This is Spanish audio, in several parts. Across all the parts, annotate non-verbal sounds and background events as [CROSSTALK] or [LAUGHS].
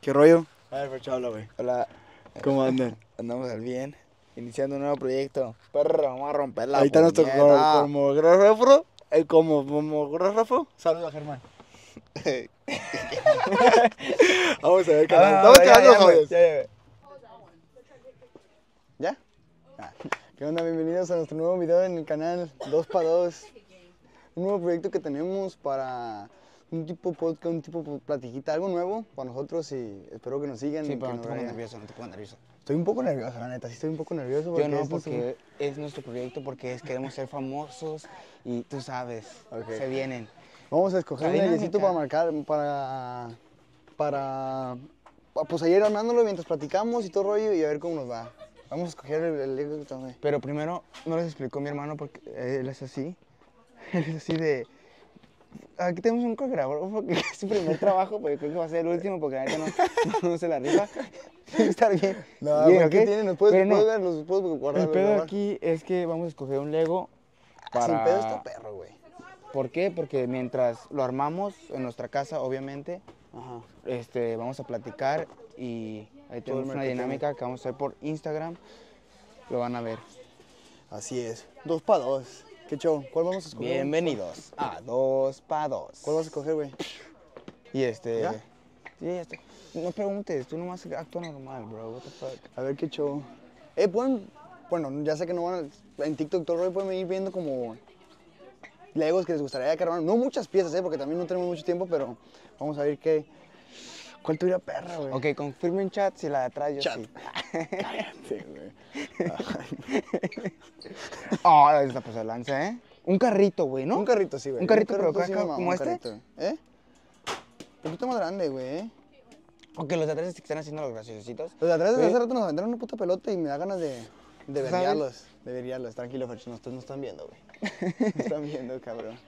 ¿Qué rollo? A ver, pues, güey. Hola. ¿Cómo eh, andan? Andamos al bien. Iniciando un nuevo proyecto. Perro, vamos a romper la Ahí está nuestro como grafro, El eh, comográfo. Saludos, Germán. [LAUGHS] vamos a ver, ah, canal. Ah, Estamos quedando Ya, ya, ya. ¿Ya? Ah. ¿Qué onda? Bienvenidos a nuestro nuevo video en el canal 2x2. Un nuevo proyecto que tenemos para un tipo podcast, un tipo platiquita, algo nuevo para nosotros y espero que nos sigan. Sí, pero no te nervioso, no te nervioso. Estoy un poco nervioso, la neta, sí estoy un poco nervioso. Porque Yo no, es porque es nuestro proyecto, porque queremos ser famosos y tú sabes, se vienen. Vamos a escoger un necesito para marcar, para, para, pues ayer armándolo mientras platicamos y todo rollo y a ver cómo nos va. Vamos a escoger el, el... Pero primero, no les explicó mi hermano porque él es así, [LAUGHS] él es así de aquí tenemos un coreógrafo [LAUGHS] porque es su primer trabajo, pero pues, creo que va a ser el último porque la no, no, no, se la rifa. [LAUGHS] Estar bien. No, bien, ¿qué tienen? ¿Nos puedes no, puede puedes guardar El pedo aquí es que vamos a escoger un Lego para... Sin pedo está perro, güey. ¿Por qué? Porque mientras lo armamos en nuestra casa, obviamente, Ajá. Este, vamos a platicar y ahí tenemos una dinámica que vamos a hacer por Instagram. Lo van a ver. Así es. Dos para dos. ¿Qué show? ¿Cuál vamos a escoger? Bienvenidos a Dos Pa' Dos. ¿Cuál vas a escoger, güey? Y este... ¿Ya? Sí, ya No preguntes, tú nomás actúa normal, bro. What the fuck. A ver, ¿qué show? Eh, pueden... Bueno, ya sé que no van a... En TikTok todo el pueden ir viendo como... Legos que les gustaría que No muchas piezas, eh, porque también no tenemos mucho tiempo, pero vamos a ver qué ¿Cuál tuviera perra, güey? Ok, confirme en chat si la de atrás yo sí. [LAUGHS] Cállate, güey. [LAUGHS] Ah, oh, esa se pues, lanza, ¿eh? Un carrito, güey, ¿no? Un carrito, sí, güey. Un carrito, pero como este. Carrito. ¿Eh? Un poquito más grande, güey. Ok, los de atrás están haciendo los graciositos. Los de atrás desde hace rato nos aventaron una puta pelota y me da ganas de, de veriarlos. De veriarlos. Tranquilo, Fercho, no, no están viendo, güey. [LAUGHS] No están viendo, cabrón.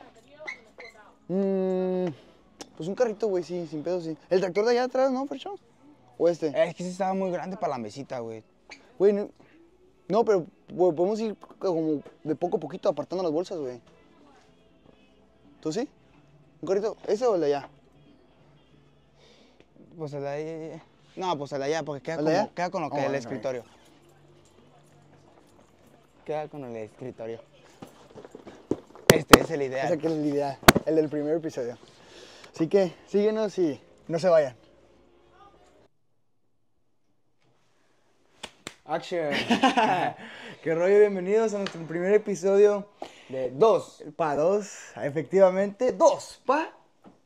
Mmm. Pues un carrito, güey, sí, sin pedo, sí. ¿El tractor de allá atrás, no, Ferchón? ¿O este? Es que ese estaba muy grande para la mesita, güey. Güey, no, no pero podemos ir como de poco a poquito apartando las bolsas, güey. ¿Tú sí? ¿Un carrito? ¿Ese o el de allá? Pues el de allá. No, pues el de allá, porque queda, con, queda con, lo ah, que es el escritorio. queda con el escritorio. Este es el ideal. Ese que es el ideal, el del primer episodio. Así que síguenos y no se vayan. Action. [LAUGHS] Qué rollo, bienvenidos a nuestro primer episodio de dos. Pa dos, efectivamente, dos, pa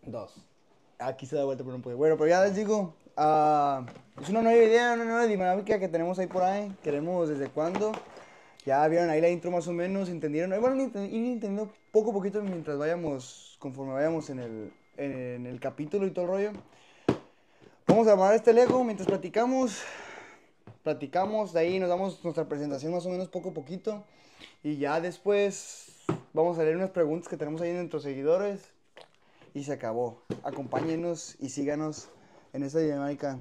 dos. Aquí se da vuelta, por un poco. Bueno, pero ya les digo, ah, es una nueva idea, una nueva dinámica que tenemos ahí por ahí. Queremos desde cuándo. Ya vieron ahí la intro más o menos, entendieron. Bueno, ir entendiendo poco a poquito mientras vayamos, conforme vayamos en el, en el capítulo y todo el rollo. Vamos a armar este Lego mientras platicamos. Platicamos, de ahí nos damos nuestra presentación más o menos poco a poquito. Y ya después vamos a leer unas preguntas que tenemos ahí de nuestros seguidores. Y se acabó. Acompáñenos y síganos en esta dinámica.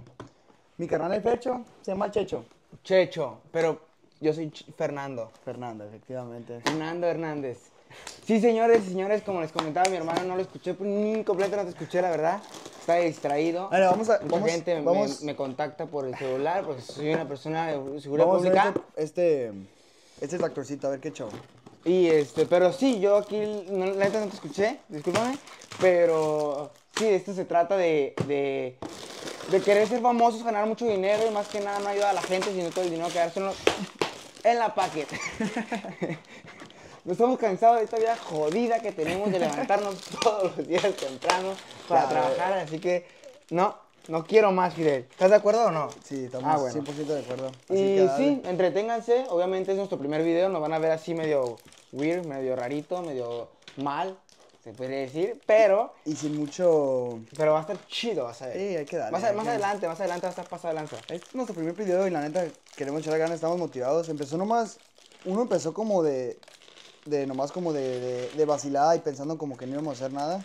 Mi carnal es fecho, se llama Checho. Checho, pero yo soy Fernando. Fernando, efectivamente. Fernando Hernández. Sí, señores y señores, como les comentaba mi hermano, no lo escuché pues, ni completo, no te escuché, la verdad. Está distraído. vamos a. Mucha gente me, contacta por el celular porque soy una persona de seguridad pública. A ver este, este, este actorcito a ver qué chavo. Y este, pero sí, yo aquí, la neta no te escuché, discúlpame, pero sí, esto se trata de, de querer ser famosos, ganar mucho dinero y más que nada no ayudar a la gente, sino todo el dinero quedárselo en la paquete. [LAUGHS] Nos estamos cansados de esta vida jodida que tenemos de levantarnos [LAUGHS] todos los días temprano para trabajar, así que no, no quiero más, Fidel. ¿Estás de acuerdo o no? Sí, estamos 100% ah, de acuerdo. y sí, entreténganse. Obviamente es nuestro primer video. Nos van a ver así medio weird, medio rarito, medio mal, se puede decir. Pero... Y sin mucho... Pero va a estar chido, va a ser. Sí, hay que darle. más adelante, más adelante va a estar paso adelante. Es nuestro primer video y la neta queremos echar ganas, estamos motivados. Empezó nomás... Uno empezó como de de nomás como de, de, vacilada y pensando como que no íbamos a hacer nada.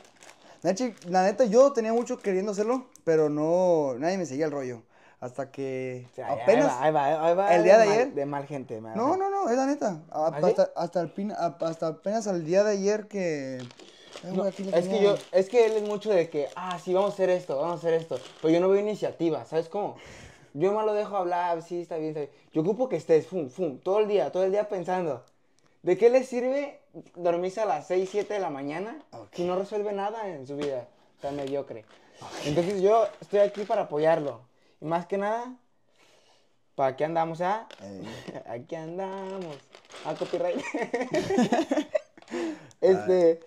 La neta, yo tenía mucho queriendo hacerlo, pero no, nadie me seguía el rollo. Hasta que apenas. Ahí va, ahí va, el día de, ayer. de mal gente. no, no, no, es la neta. ¿Ah, hasta, hasta, apenas al día de ayer que. es que yo, es que él es mucho de que, ah, sí, vamos a hacer esto, vamos a hacer esto. Pero yo no veo iniciativa, ¿sabes cómo? Yo más lo dejo hablar, sí, está bien, está bien. Yo ocupo que estés, fum, fum, todo el día, todo el día pensando. ¿De qué le sirve dormirse a las 6, 7 de la mañana si no resuelve nada en su vida tan mediocre? Entonces yo estoy aquí para apoyarlo. Y más que nada, ¿para qué andamos, a? Ah? Eh. [LAUGHS] aquí andamos. A copyright. [LAUGHS] este...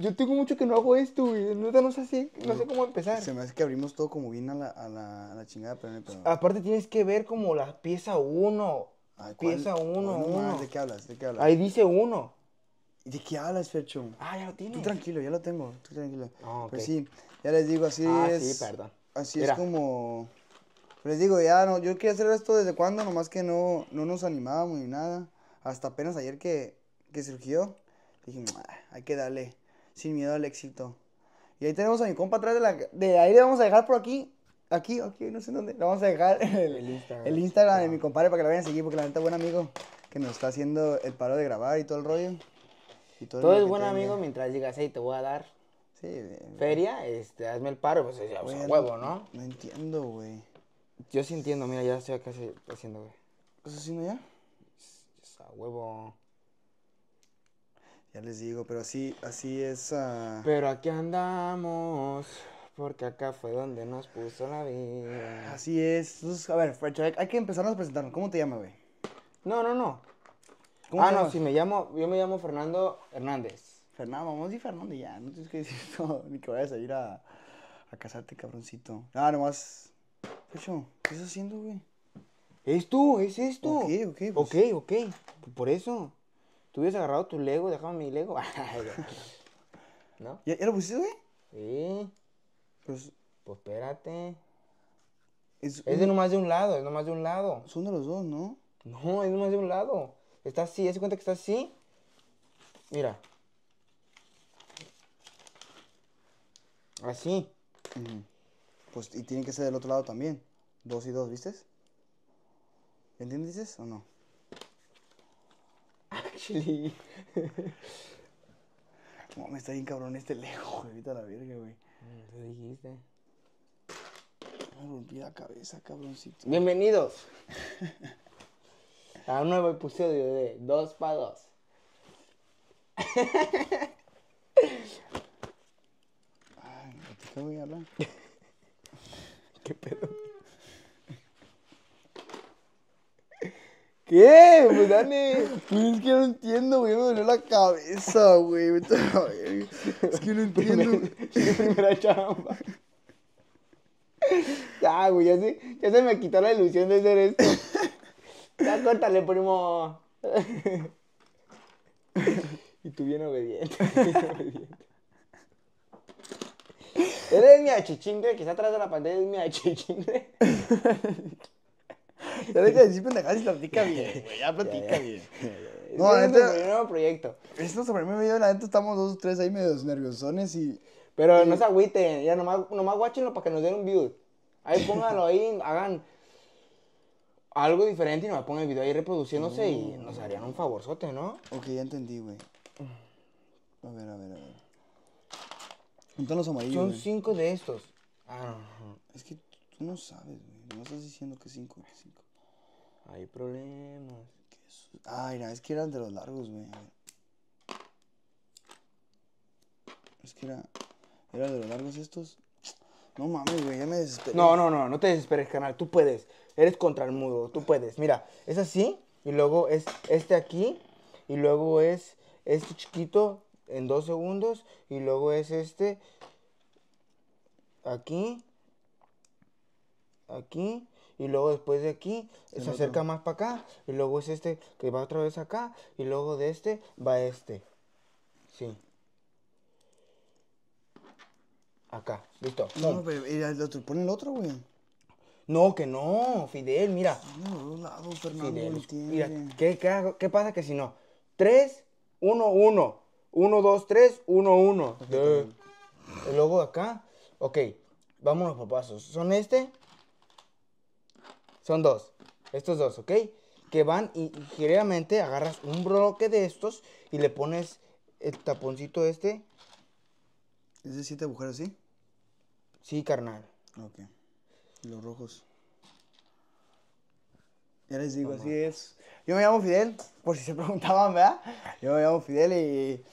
yo tengo mucho que no hago esto, güey. No, no sé, así, no sé cómo empezar. Se me hace que abrimos todo como bien a la, a la, la chingada, Aparte tienes que ver como la pieza 1 uno ¿De qué hablas? ¿De qué hablas? Ahí dice uno ¿De qué hablas, Fercho? Ah, ya lo tienes. Tú tranquilo, ya lo tengo. Tú tranquilo. Ah, pues sí, ya les digo, así ah, es. Sí, perdón. Así es como. Pues les digo, ya no, yo quería hacer esto desde cuando, nomás que no, no nos animábamos ni nada. Hasta apenas ayer que, que surgió, dije, hay que darle, sin miedo al éxito. Y ahí tenemos a mi compa atrás de la. De ahí le vamos a dejar por aquí Aquí, aquí, no sé dónde. Lo vamos a dejar el, Instagram, el Instagram de mi ah. compadre para que lo vayan a seguir, porque la neta, buen amigo que nos está haciendo el paro de grabar y todo el rollo. Y todo, es buen amigo mientras digas, hey, te voy a dar sí, feria, este, hazme el paro, pues es bueno, huevo, ¿no? No entiendo, güey. Yo sí entiendo, mira, ya estoy acá haciendo, güey. ¿Estás haciendo ya? Pues, a huevo. Ya les digo, pero así, así es. Uh... Pero aquí andamos. Porque acá fue donde nos puso la vida. Así es. a ver, Fred, hay, que empezarnos a presentarnos. ¿Cómo te llamas, güey? No, no, no. ¿Cómo ah, no, si me llamo, yo me llamo Fernando Hernández. Fernando, vamos a decir Fernando ya, no tienes que decir [LAUGHS] todo, ni que vayas a ir a, a casarte, cabroncito. Ah, nomás. Fecho, ¿qué estás haciendo, güey? Es tú, es esto. Ok, ok. Pues. Ok, ok. Pues por eso. Tú hubieras agarrado tu Lego, dejaba mi Lego. [LAUGHS] ¿No? ¿Ya lo pusiste, güey? Sí. Pues, pues espérate. Es, de nomás de un lado, es nomás de un lado. Son de los dos, ¿no? No, es nomás de un lado. Está así, ¿se cuenta que está así? Mira. Así. Pues y tiene que ser del otro lado también. Dos y dos, ¿viste? ¿Entiendes o no? [LAUGHS] Actually. me está bien cabrón este lejos, güey. la virgen, güey. ¿Qué mm, dijiste. Me rompí la cabeza, cabroncito. Bienvenidos [LAUGHS] a un nuevo episodio de Dos Pados. 2. [LAUGHS] Ay, ¿de qué voy a hablar? [LAUGHS] ¿Qué pedo? ¿Qué? Pues dale. Pues, es que no entiendo, güey. Me dolió la cabeza, güey. Es que no entiendo. que [LAUGHS] primera chamba. Ya, güey, ya se, ya se me quitó la ilusión de hacer esto. Ya córtale, primo. Y tú bien obediente. [LAUGHS] Eres mi achichingle, que está atrás de la pantalla es mi achichingle. Ya deja de decir pendejadas y platica bien, [LAUGHS] güey. Ya platica bien. No, la neta. nuevo proyecto. Esto sobre mí, video, la neta, estamos dos o tres ahí medio nerviosones y. Pero no se agüiten, ya nomás, nomás guáchenlo para que nos den un view. Ahí [LAUGHS] pónganlo ahí, hagan algo diferente y nos pongan el video ahí reproduciéndose y nos harían un favorzote, ¿no? Ok, ya entendí, güey. A ver, a ver, a ver. los amarillos. Son cinco de estos. Ah, Es que tú no sabes, güey. No estás diciendo que 5 5. Hay problemas. ¿Qué es? que eran de los largos, güey. Es que era. Era de los largos estos. No mames, güey, ya me desesperé. No, no, no, no te desesperes, canal. Tú puedes. Eres contra el mudo, tú puedes. Mira, es así. Y luego es este aquí. Y luego es este chiquito en dos segundos. Y luego es este aquí aquí y luego después de aquí se, acerca más para acá y luego es este que va otra vez acá y luego de este va este. Sí. Acá, listo. No, pero el otro? pon el otro, güey. No, que no, Fidel, mira. Ah, no, lado, Fernando, Fidel, mira, ¿qué, pasa que si no? 3, 1, 1. 1, 2, 3, 1, 1. Y luego acá, ok, vámonos por pasos. Son este, son dos. Estos dos, ¿ok? Que van y, agarras un bloque de estos y le pones el taponcito este. ¿Es de siete agujeros, sí? Sí, carnal. Ok. los rojos. Ya les digo, así es. Yo me llamo Fidel, por si se [LAUGHS] preguntaban, ¿verdad? Yo me llamo Fidel y...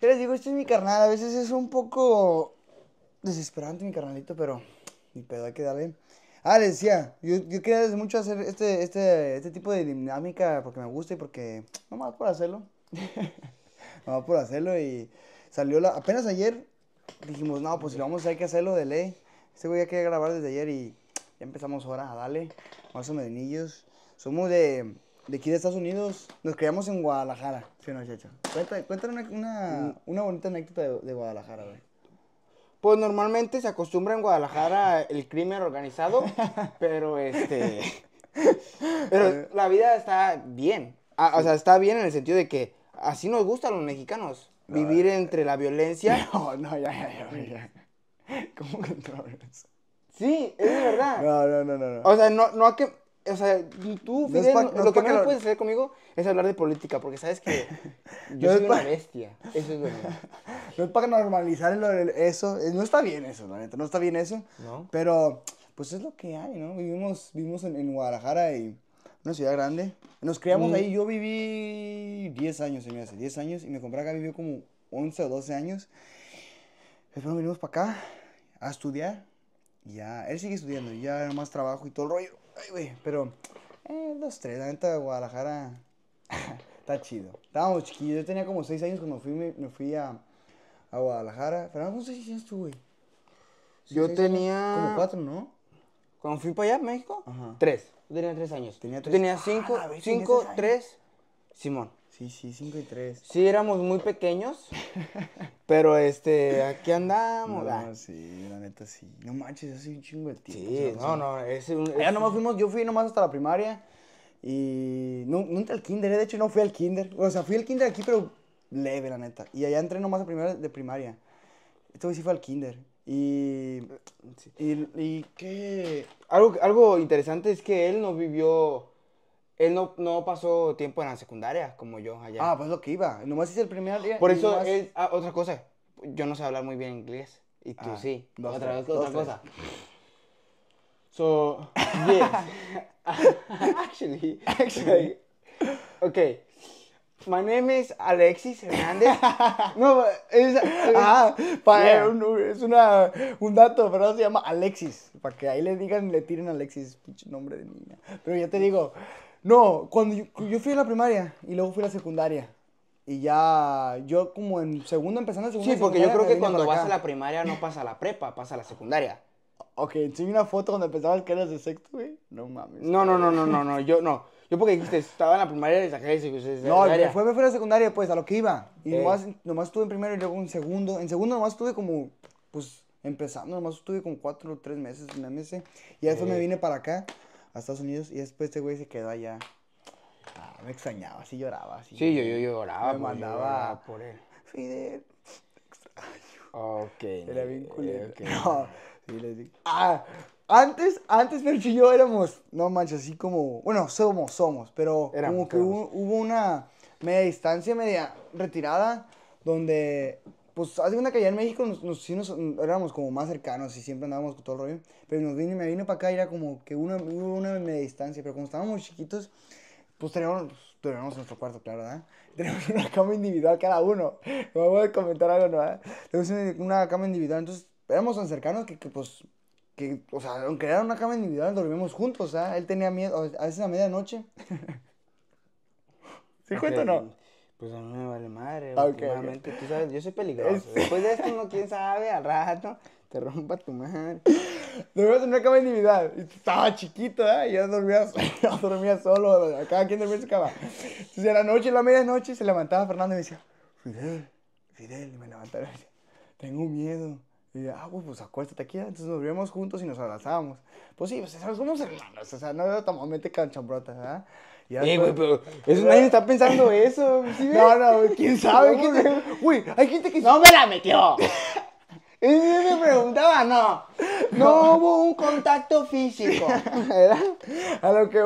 Ya les digo, este es mi carnal. A veces es un poco desesperante mi carnalito, pero mi pedo, hay que darle. Ah, les decía, yo, quería desde mucho hacer este, este, este, tipo de dinámica porque me gusta y porque, no nomás por hacerlo, [LAUGHS] nomás por hacerlo y salió la, apenas ayer dijimos, no, pues si lo vamos a hacer, hay que hacerlo de ley. Este güey ya quería grabar desde ayer y ya empezamos ahora a darle, a Medinillos. Somos de, aquí de Estados Unidos, nos criamos en Guadalajara, sí, no, chacho. Cuéntame, una, bonita anécdota de, de Guadalajara, güey. Pues normalmente se acostumbra en Guadalajara el crimen organizado, [LAUGHS] pero este. [LAUGHS] Pero eh. la vida está bien. Ah, o sea, está bien en el sentido de que así nos gusta a los mexicanos. vivir eh, entre la violencia. [LAUGHS] No, no, ya, ya, ya. ya. ¿Cómo Sí, es verdad. No, no, no, no. no. O sea, no, no a que. O sea, tú, Fidel, lo que no puedes hacer conmigo es hablar de política, porque sabes que [LAUGHS] yo soy una bestia. Eso es lo [LAUGHS] No es para normalizar eso. Eh, no está bien eso, la No está bien eso. Pero, pues es lo que hay, ¿no? Vivimos, vivimos en, Guadalajara y una ciudad grande. Nos criamos mm. ahí. Yo viví 10 años, señor, hace 10 años. Y mi compré acá vivió como 11 o 12 años. Después vinimos para acá a estudiar. ya, él sigue estudiando. ya más trabajo y todo el rollo. Ay, güey, pero. Eh, dos, tres, la neta de Guadalajara. [LAUGHS] está chido. Estábamos chiquillos. Yo tenía como seis años cuando fui, me, fui a, a Guadalajara. Pero no sé si tienes tú, güey. Yo tenía. Como cuatro, ¿no? Cuando fui para allá, México, Ajá. Tres. Yo tenía tres años. Tenía cinco, Tenía cinco ah, cinco tres Simón. Sí, sí, 5 y tres. Sí, éramos muy pequeños, [LAUGHS] pero este, aquí andamos. No, ah. sí, la neta sí. No manches, hace un chingo de tiempo. Sí, no, ¿eh? no, ese fuimos, yo fui nomás hasta la primaria y no, al kinder, ¿eh? de hecho no fui al kinder. O sea, fui al kinder aquí, pero leve, la neta. Y allá entré nomás a primaria de primaria. Entonces, este sí fue al kinder. Y, y, y algo, algo interesante es que él no vivió él no, no pasó tiempo en la secundaria como yo allá. Ah, pues lo que iba. Nomás hice el primer día. Por eso, ah, otra cosa. Yo no sé hablar muy bien inglés. Y tú ah, sí. otra cosa. So, [LAUGHS] yes. [LAUGHS] Actually. Actually. okay. My name is Alexis Hernández. [LAUGHS] no, es. Ah, para, un- es una, un dato, pero se llama Alexis. Para que ahí le digan, le tiren Alexis, pinche nombre de niña. Pero ya te digo, no, cuando yo, fui a la primaria y luego fui a la secundaria. Y ya, yo como en segundo, empezando en segundo. Sí, porque yo creo que cuando vas a la primaria no pasa a la prepa, pasa a la secundaria. Ok, enseñé una foto cuando pensabas que eras de sexto, güey. No mames. No, no, no, no, no, no, yo no. Yo porque dijiste, estaba en la primaria y saqué y No, me fue, me fue a la secundaria, pues, a lo que iba. Y nomás, nomás estuve en primero y luego en segundo. En segundo nomás estuve como, pues, empezando, nomás estuve como cuatro o tres meses, una mes. Y después eso me vine para acá a Estados Unidos y después este güey se quedó allá. Ah, me extrañaba, así lloraba. Así sí, yo, yo lloraba. Me pues, mandaba por él. Fidel, te extraño. Ok. Era bien culero. [LAUGHS] Ah, antes, antes Merch y yo éramos, no manches, así como, bueno, somos, somos, pero como que hubo, una media distancia, media retirada, donde pues hace una que en México nos, nos, éramos como más cercanos y siempre andábamos con todo el rollo. Pero nos me vino para acá y era como que una, una media distancia. Pero como estábamos chiquitos, pues teníamos, teníamos nuestro cuarto, claro, ¿verdad? [LAUGHS] Teníamos Tenemos una cama individual cada uno. No [LAUGHS] voy a comentar algo, ¿no? ¿eh? Tenemos una cama individual. Entonces éramos tan cercanos que, pues, que, o sea, aunque era una cama individual, dormimos juntos, ¿ah? ¿eh? Él tenía miedo, a veces a medianoche. ¿Sí [LAUGHS] okay. o no? Pues a mí me vale madre. últimamente, tú sabes, yo soy peligroso. Después de esto, no quién sabe, al rato te rompa tu madre. Dormías en una cama individual. Y estaba chiquito ¿eh? Y ya dormía, [LAUGHS] solo. Cada quien dormía en su cama. Entonces, a la noche, a la medianoche, se levantaba Fernando y me decía, Fidel, Fidel. Y me levantaba y me decía, tengo miedo. Y yo, ah, pues, pues acuéstate aquí. Entonces nos dormíamos juntos y nos abrazábamos. Pues sí, pues somos hermanos. O sea, no era totalmente canchambrota, canchambrotas, ¿verdad? Eh, güey, pero nadie está pensando eso. ¿sí no, no, quién sabe. Güey, hay gente que. ¡No me la metió! [LAUGHS] me preguntaba, no. No hubo un contacto físico. ¿Verdad? [LAUGHS] A lo que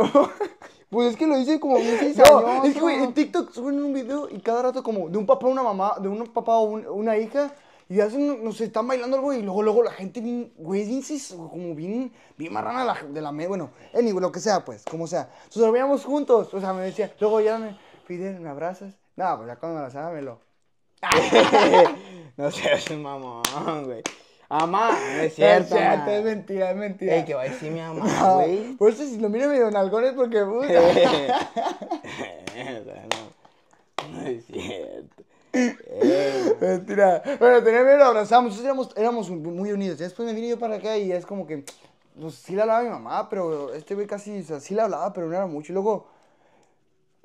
Pues es que lo dicen como bien No, es que, güey, en TikTok suben un video y cada rato como de un papá a una mamá, de un papá o una hija, y hacen, nos están bailando algo y luego, luego la gente, güey, dices, como bien, bien marrana la, de la media, bueno, anyway, lo que sea, pues, como sea. Entonces veíamos juntos, o sea, me decía, luego ya me piden, me abrazas. No, pues ya cuando me abrazaba me lo... [LAUGHS] no seas mamón, güey. Amá, no es cierto. es mentira, es mentira. Ey, que va a decir mi mamá, güey. Por eso si lo me medio nalgones porque puta. no es cierto. [LAUGHS] Mentira. Bueno, tenía miedo, lo abrazamos. Éramos, éramos muy unidos. Después me vine yo para acá y es como que. Pues sí le hablaba a mi mamá, pero este güey casi. O sea, sí le hablaba, pero no era mucho. Y luego.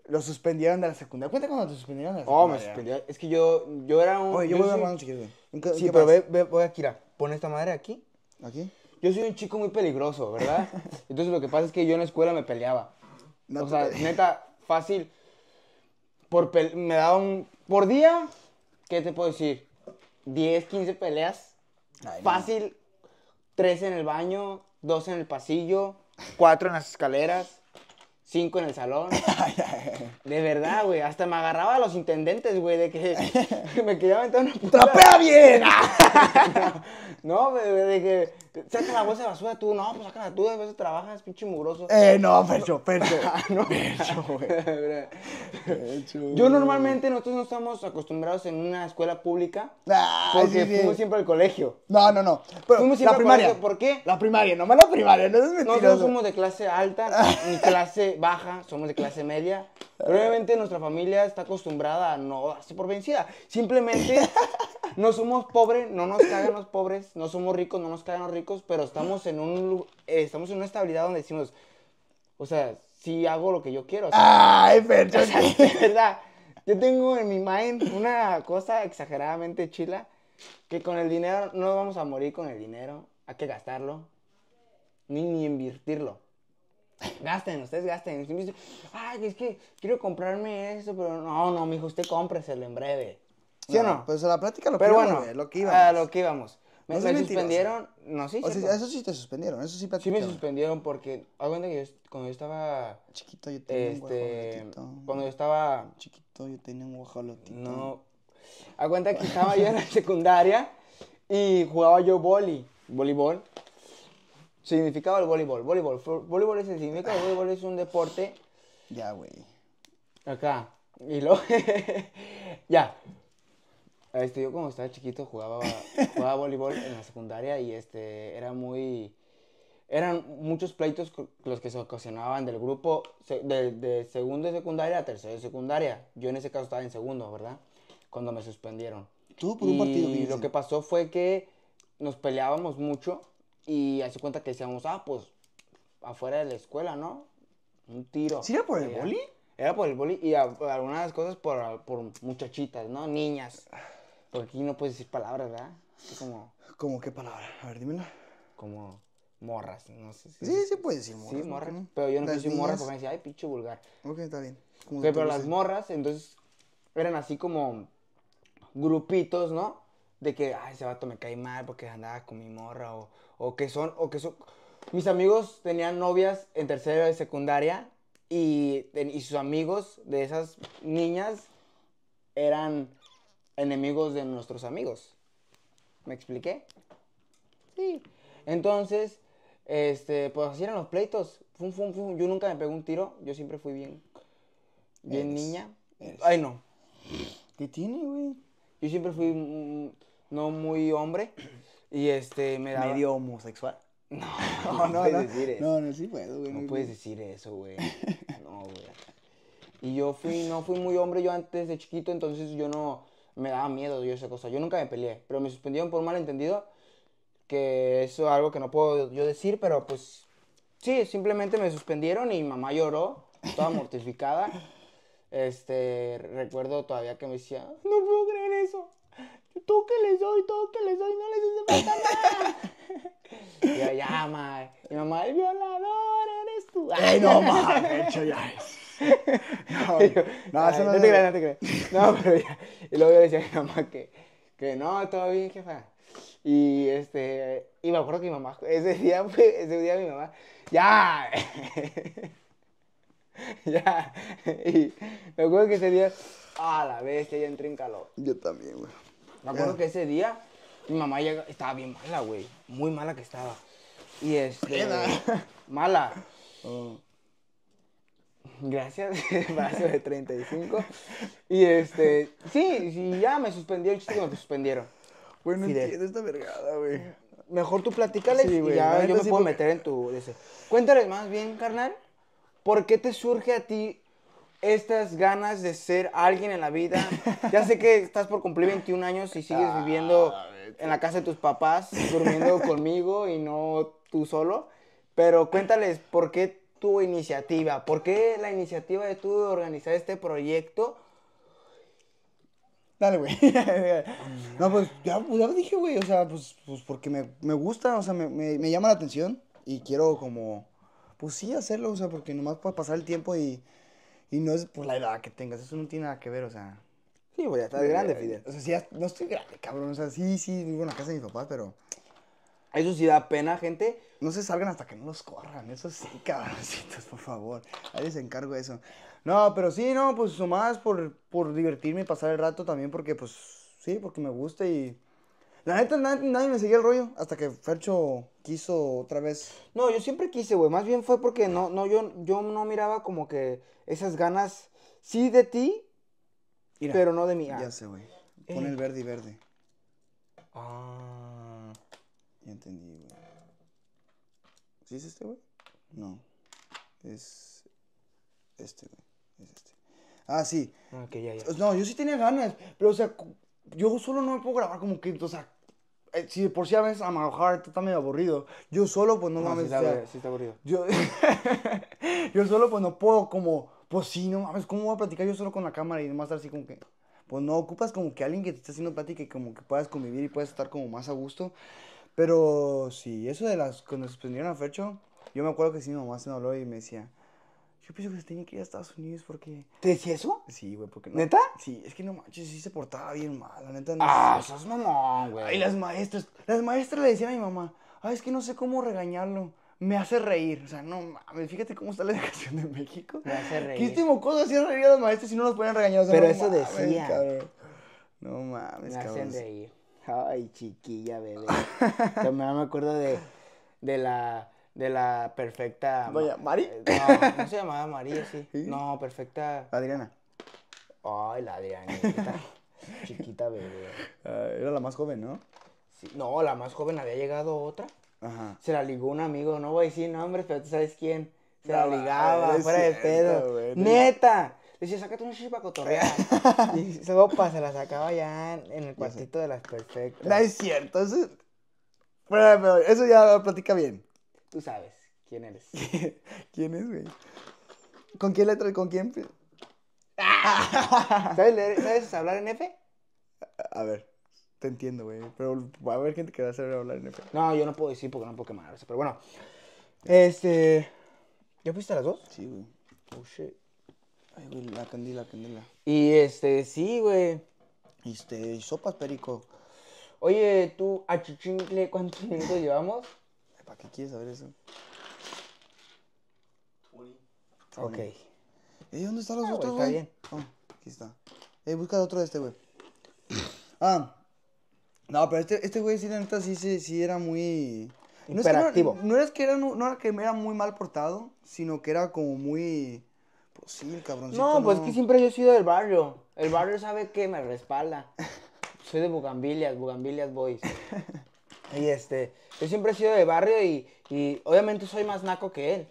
Lo suspendieron de la secundaria. Cuenta cuando te suspendieron de la secundaria. Oh, me suspendieron. Es que yo, yo era un. Oye, yo, voy a un chiquito. Sí, pero ve, ve, voy a Kira. Pon esta madre aquí. Aquí. Yo soy un chico muy peligroso, ¿verdad? [LAUGHS] Entonces lo que pasa es que yo en la escuela me peleaba. o sea, neta, fácil por me daban por día, ¿qué te puedo decir? 10, 15 peleas. fácil. 3 en el baño, 2 en el pasillo, 4 en las escaleras, 5 en el salón. [LAUGHS] de verdad, güey. Hasta me agarraba a los intendentes, güey, de que, [LAUGHS] que me quería toda una puta. ¡Trapea bien! [LAUGHS] no, de que Saca la bolsa de basura tú. No, pues sácala tú. A veces trabajas, pinche mugroso. Eh, no, percho, Fercho. [LAUGHS] Ah, no. [LAUGHS] güey. Yo normalmente, nosotros no estamos acostumbrados en una escuela pública. Ah, porque fuimos siempre al colegio. No, no, no. fuimos siempre la primaria. Al colegio, ¿Por qué? La primaria, nomás la primaria. No es mentiroso. Nosotros somos de clase alta, [LAUGHS] ni clase baja. Somos de clase media. Probablemente nuestra familia está acostumbrada a no darse por vencida. Simplemente [LAUGHS] no somos pobres, no nos cagan los pobres, no somos ricos, no nos cagan los ricos, pero estamos en un eh, estamos en una estabilidad donde decimos, o sea, si sí hago lo que yo quiero. Ay, pero [LAUGHS] verdad, yo tengo en mi mind una cosa exageradamente chila que con el dinero no vamos a morir con el dinero, hay que gastarlo ni, ni invertirlo gasten, ustedes gasten. ay, es que quiero comprarme eso, pero no, no, mijo, usted cómpreselo en breve. ¿Sí no, o no? Pues a la plática lo pero bueno, lo que íbamos. A lo que íbamos. Me, no me suspendieron, no, sí. O sí eso sí te suspendieron, eso sí platicamos. Sí me suspendieron porque, aguanta que yo, cuando yo estaba... Chiquito yo tenía este, un guajolotito. Cuando yo estaba... Chiquito yo tenía un guajolotito. No. cuenta que estaba yo en la [LAUGHS] secundaria y jugaba yo boli, voleibol. Significaba el voleibol. Voleibol, voleibol es significado, ah. es un deporte. Ya, güey. Acá. Y luego. [LAUGHS] ya. Este, yo como estaba chiquito jugaba, jugaba voleibol en la secundaria y este era muy eran muchos pleitos los que se ocasionaban del grupo de, segundo de secundaria a tercero de secundaria. Yo en ese caso estaba en segundo, ¿verdad? Cuando me suspendieron. por un partido. Y lo que pasó fue que nos peleábamos mucho y hace cuenta que decíamos, ah, pues afuera de la escuela, ¿no? Un tiro. ¿Sí era por el eh, boli? Era por el boli y algunas cosas por, por muchachitas, ¿no? Niñas. Porque aquí no puedes decir palabras, ¿verdad? Es como... ¿Cómo qué palabra? A ver, dímelo. Como morras, no sé si... Sí, sí puedes decir morras. Sí, morras. Pero yo no soy morras porque me decía, ay, pinche vulgar. Ok, está bien. Okay, pero las morras, entonces, eran así como grupitos, ¿no? De que, ay, ese vato me cae mal porque andaba con mi morra o o que son, o que son... Mis amigos tenían novias en tercera y secundaria y, y sus amigos de esas niñas eran enemigos de nuestros amigos. ¿Me expliqué? Sí. Entonces, este, pues así eran los pleitos. Fum, fum, fum. Yo nunca me pegué un tiro, yo siempre fui bien, bien niña. Ay, no. ¿Qué tiene, güey? Yo siempre fui no muy hombre. Y este, me da. ¿Medio homosexual? [LAUGHS] No, [LAUGHS] no, no, puedes decir eso. No, no, sí puedo, güey. No, puedes decir eso, güey. [LAUGHS] No, güey. Y yo fui, no fui muy hombre yo antes de chiquito, entonces yo no, me daba miedo yo esa cosa. Yo nunca me peleé, pero me suspendieron por malentendido, que eso es algo que no puedo yo decir, pero pues sí, simplemente me suspendieron y mamá lloró, toda mortificada. Este, recuerdo todavía que me decía, no puedo creer eso, que les doy, todo que les doy, no les hace falta nada. yo, ya, Mi mamá, el violador eres tú. Ay, no, mames, De hecho, ya es. No, [LAUGHS] no, eso no, te creas, no te creas. [LAUGHS] No, pero ya. Y luego yo decía a mi mamá que, que no, todo bien, jefa. Y este, y me acuerdo que mi mamá, ese día, ese día mi mamá, ya, [LAUGHS] ya. Y me acuerdo que ese día, a la bestia, ya entré en calor. Yo también, güey. Me acuerdo que ese día mi mamá estaba bien mala, güey. Muy mala que estaba. Y este. [LAUGHS] mala. Mm. gracias, vaso [LAUGHS] de 35. Y este. Sí, sí, ya me suspendió el chiste que me suspendieron. Bueno no entiendo esta vergada, güey. Mejor tú platícales y ya yo me puedo meter en tu. Cuéntales más bien, carnal. ¿Por qué te surge a ti estas ganas de ser alguien en la vida. Ya sé que [LAUGHS] estás por cumplir 21 años y sigues ah, viviendo en la casa de tus papás, durmiendo [LAUGHS] conmigo y no tú solo, pero cuéntales por qué tu iniciativa, por qué la iniciativa de tú de organizar este proyecto. Dale, güey. [LAUGHS] no, pues ya, pues, ya dije, güey, o sea, pues, pues porque me, gusta, o sea, me, me, me llama la atención y quiero como, pues sí, hacerlo, o sea, porque nomás para pasar el tiempo y y no es por la edad que tengas, eso no tiene nada que ver, o sea. Sí, voy a estás grande, Fidel. O sea, sí, no estoy grande, cabrón. O sea, sí, sí, vivo en la casa de mis papás, pero. Eso sí da pena, gente. No se salgan hasta que no los corran. Eso sí, [LAUGHS] cabroncitos, por favor. Ahí les encargo eso. No, pero sí, no, pues nomás por, por divertirme y pasar el rato también, porque pues sí, porque me gusta y. La neta, nadie, me seguía el rollo hasta que Fercho quiso otra vez. No, yo siempre quise, güey. Más bien fue porque no, no, yo, yo no miraba como que esas ganas, sí de ti, pero no de mí. Ya ah. sé, güey. Eh. Pon el verde y verde. Ah. Ya entendí, güey. ¿Sí es este, güey? No. Es este, güey. Es este. Ah, sí. Ah, okay, ya, ya. No, yo sí tenía ganas, pero o sea, yo solo no me puedo grabar como que, o sea, eh, si por si a veces a Mahajar está medio aburrido, yo solo pues no, no mames. está, sí aburrido. Yo, [LAUGHS] yo solo pues no puedo como pues sí, no mames, ¿cómo voy a platicar yo solo con la cámara y nomás estar así como que... Pues no, ocupas como que alguien que te esté haciendo plática y como que puedas convivir y puedas estar como más a gusto. Pero sí, eso de las... Cuando suspendieron a Fercho, yo me acuerdo que sí, mi mamá se me habló y me decía... Yo pienso que se tenía que ir a Estados Unidos porque... ¿Te decía eso? Sí, güey, porque ¿Neta? Sí, es que no manches, sí se portaba bien mal, la neta. No ah, sos mamón, güey. Y las maestras, las maestras le decían a mi mamá, ay, es que no sé cómo regañarlo me hace reír. O sea, no mames, fíjate cómo está la educación de México. Me hace reír. ¿Qué este mocoso es reír a los maestros y no los pueden regañar? Pero eso decía. No mames, cabrón. Me hacen reír. Ay, chiquilla, bebé. También [LAUGHS] me acuerdo de, de la de la perfecta. ¿Vaya, Mari. Eh, no, no se llamaba María, [LAUGHS] sí. No, perfecta. Adriana. Ay, la Adriana. Chiquita [LAUGHS] bebé. era la más joven, ¿no? Sí. No, la más joven había llegado otra. Se la ligó un amigo, no voy a decir nombres, pero tú sabes quién. Se la ligaba, fuera de pedo. ¡Neta! Le decía, sácate un chispa para cotorrear. [LAUGHS] y se la sacaba ya en el cuartito de las perfectas. No es cierto, eso... pero eso ya platica bien. Tú sabes quién eres. [LAUGHS] ¿Quién es, güey? ¿Con qué letra y con quién? [LAUGHS] ¿Sabes, leer, ¿Sabes hablar en F? A ver te entiendo, güey. Pero va a haber gente que va a saber hablar en efecto. No, yo no puedo decir porque no puedo veces. Pero bueno. Este. ¿Ya fuiste a las dos? Sí, güey. Oh shit. Ay, güey, la candela, candela. Y este, sí, güey. Este, sopas, perico. Oye, tú, a ¿cuántos minutos llevamos? ¿Para qué quieres saber eso? Ok. ¿Y eh, dónde están los ah, otros, güey? Está bien. Ah, aquí está. Eh, busca otro de este, güey. Ah, no, pero este, este güey sí, neta, sí, sí, era muy... No es que no, que era, era que era muy mal portado, sino que era como muy... Pues sí, el cabroncito. No, pues es que siempre yo he sido del barrio. El barrio sabe que me respalda. Soy de Bugambilias, Bugambilias Boys. [LAUGHS] Y este, yo siempre he sido de barrio y, obviamente soy más naco que él.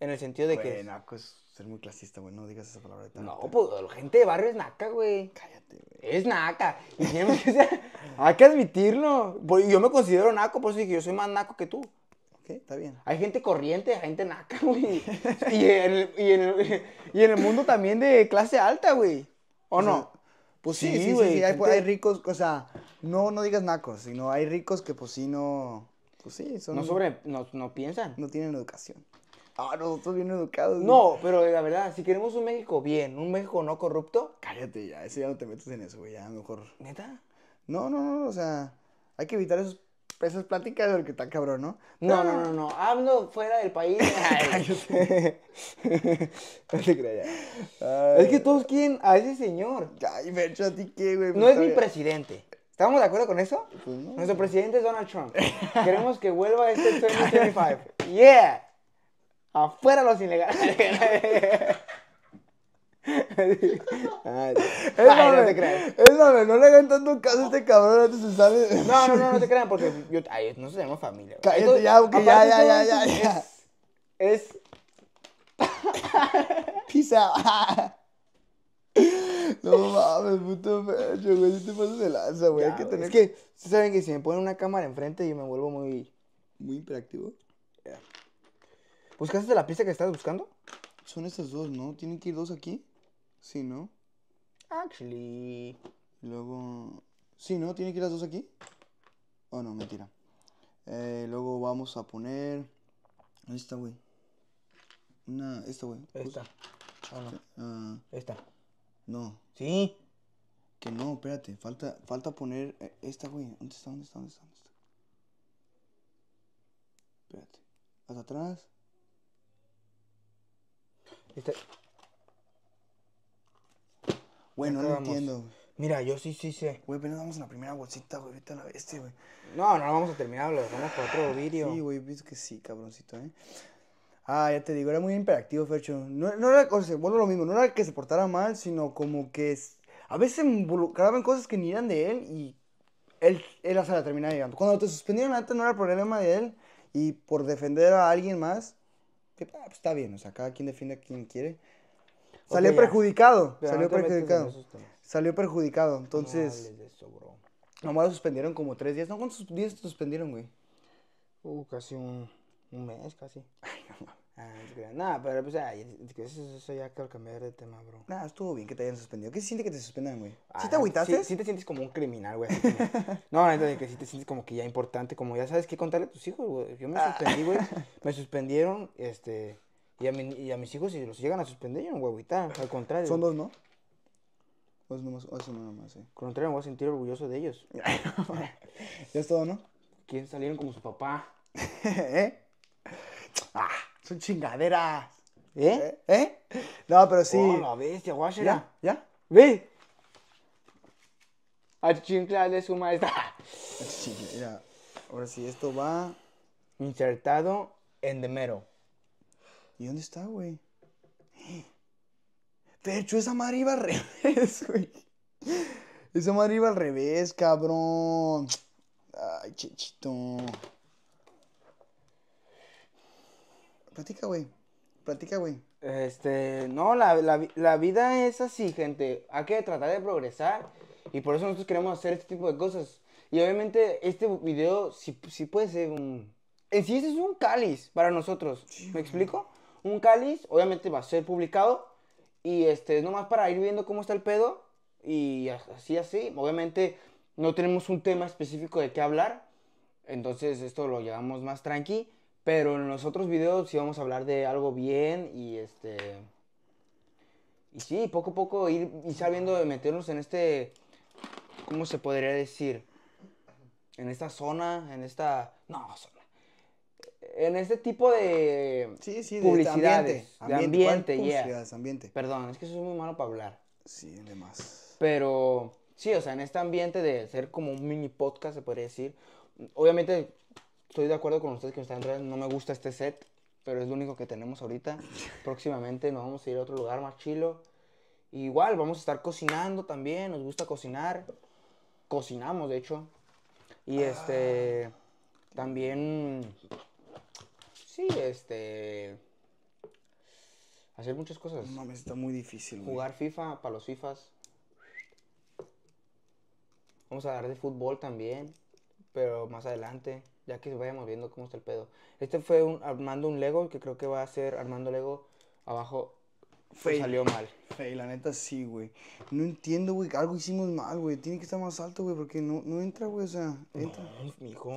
En el sentido de que... naco es ser muy clasista, güey. No digas esa palabra de No, pues la gente de barrio es naca, güey. Cállate, güey. Es naca. Y siempre [LAUGHS] Hay que admitirlo. Pues, yo me considero naco, por eso dije, yo soy más naco que tú. Ok, está bien. Hay gente corriente, hay gente naca, [LAUGHS] güey. y, en el, y, en [LAUGHS] y en el mundo también de clase alta, güey. ¿O, no? pues sí, sí, güey. Sí, hay, ricos, o sea, no, no digas nacos, sino hay ricos que pues sí no... Pues sí, son... No, sobre, no, no piensan. No tienen educación. Ah, nosotros bien educados. No, pero eh, la verdad, si queremos un México bien, un México no corrupto. Cállate ya, ese ya no te metes en eso, güey, ya mejor. ¿Neta? No, no, no, o sea, hay que evitar esos, esas pláticas que está cabrón, ¿no? no, no, no, no, hablo fuera del país. [LAUGHS] [LAUGHS] no te creas ya. es que todos quieren a ese señor. Ay, me a ti qué, güey. No es mi presidente. ¿Estamos de acuerdo con eso? Pues Nuestro presidente es Donald Trump. [LAUGHS] Queremos que vuelva este 2025. ¡Yeah! afuera los ilegales. Ay, no te crean. no le hagan tanto caso a este cabrón antes No, no, no, no te crean porque yo, ay, nosotros tenemos familia. ya, ya, ya, ya, ya, Es. es... [LAUGHS] Peace out. no mames, puto pecho, güey. Si te pasas de lanza, güey. que tener... Es que, ¿saben que si me ponen una cámara enfrente, yo me vuelvo muy. Muy hiperactivo. Pues, de la pista que estás buscando? Son estas dos, ¿no? ¿Tienen que ir dos aquí? Sí, ¿no? Actually. Luego. Sí, ¿no? ¿Tienen que ir las dos aquí? Oh, no, mentira. Eh, luego vamos a poner. Esta, güey. Una. Esta, güey. Esta. Esta. Ah, ah. No. Sí. Que no, espérate. Falta, falta poner eh, esta, güey. ¿Dónde está? ¿Dónde está? ¿Dónde está? ¿Dónde está? Espérate. Hasta atrás. Este... Bueno, no entiendo, Mira, yo sí, sí sé. Güey, vamos damos la primera bolsita, güey. Vete a la bestia, güey. No, no lo vamos a terminar, lo dejamos para otro vídeo. Sí, güey, viste que sí, cabroncito, ¿eh? Ah, ya te digo, era muy imperactivo, Fercho. No, no era, o sea, bueno, lo mismo, no era que se portara mal, sino como que a veces se involucraba en cosas que ni eran de él y él, él hasta la terminaba llegando. Cuando te suspendieron antes no era problema de él y por defender a alguien más, que ah, pues, está bien, o sea, cada quien defiende a quien quiere. Salió perjudicado, salió perjudicado. salió perjudicado, entonces... No Nomás lo suspendieron como tres días. ¿No cuántos días te suspendieron, güey? Uh, casi un, un mes, casi. Ay, no mames. Ah, no, pero pues, eso, ya quiero cambiar de tema, bro. Nada, estuvo bien que te hayan suspendido. ¿Qué se siente que te suspendan, güey? Ah, ¿Sí te ah, agüitaste? Sí, sí, te sientes como un criminal, güey. [LAUGHS] No, no, es que sí te sientes como que ya importante, como ya sabes qué contarle a tus hijos, güey. Yo me ah. suspendí, güey. [LAUGHS] Me suspendieron, este. Y a, mi, y a mis hijos, si los llegan a suspender, yo no voy a agüitar, al contrario. Son dos, ¿no? Dos nomás, eso no nomás, sí. Con contrario, me voy a sentir orgulloso de ellos. [LAUGHS] ya es todo, ¿no? ¿Quién salieron como su papá? ¿Eh? ¡Ah! Son chingaderas. ¿Eh? ¿Eh? ¿Eh? No, pero sí. Oh, la bestia, ¿Ya? ¿Ya? ¿Ve? A de su maestra. Mira, ahora sí, esto va. Insertado en Demero. ¿Y dónde está, güey? De esa madre iba al [LAUGHS] revés, güey. Esa madre iba al revés, cabrón. Ay, chichito. Platica, güey. Platica, güey. Este, no, la, vida es así, gente. Hay que tratar de progresar y por eso nosotros queremos hacer este tipo de cosas. Y obviamente este video sí, puede ser un... En sí es un cáliz para nosotros. ¿Me explico? Un cáliz, obviamente va a ser publicado y este es nomás para ir viendo cómo está el pedo y así, así. Obviamente no tenemos un tema específico de qué hablar, entonces esto lo llevamos más tranquilo pero en los otros videos sí vamos a hablar de algo bien y este... Y sí, poco a poco ir, saliendo sabiendo meternos en este... ¿Cómo se podría decir? En esta zona, en esta... No, zona. En este tipo de sí, sí, de ambiente, de ambiente, Perdón, es que eso es muy malo para hablar. Sí, demás. Pero sí, o sea, en este ambiente de ser como un mini podcast, se podría decir. Obviamente estoy de acuerdo con ustedes que están entrando No me gusta este set, pero es lo único que tenemos ahorita. [LAUGHS] Próximamente nos vamos a ir a otro lugar más chilo. igual, vamos a estar cocinando también. Nos gusta cocinar. Cocinamos, de hecho. Y ah. este. También. Sí, este. Hacer muchas cosas. No mames, está muy difícil, Jugar FIFA para los FIFAs. Vamos a hablar de fútbol también. Pero más adelante ya que vayamos viendo cómo está el pedo. Este fue un, armando un Lego, que creo que va a ser armando Lego abajo. Pues, salió mal. Fail, la neta sí, güey. No entiendo, güey. Algo hicimos mal, güey. Tiene que estar más alto, güey, porque no, entra, güey. O sea, entra. mijo,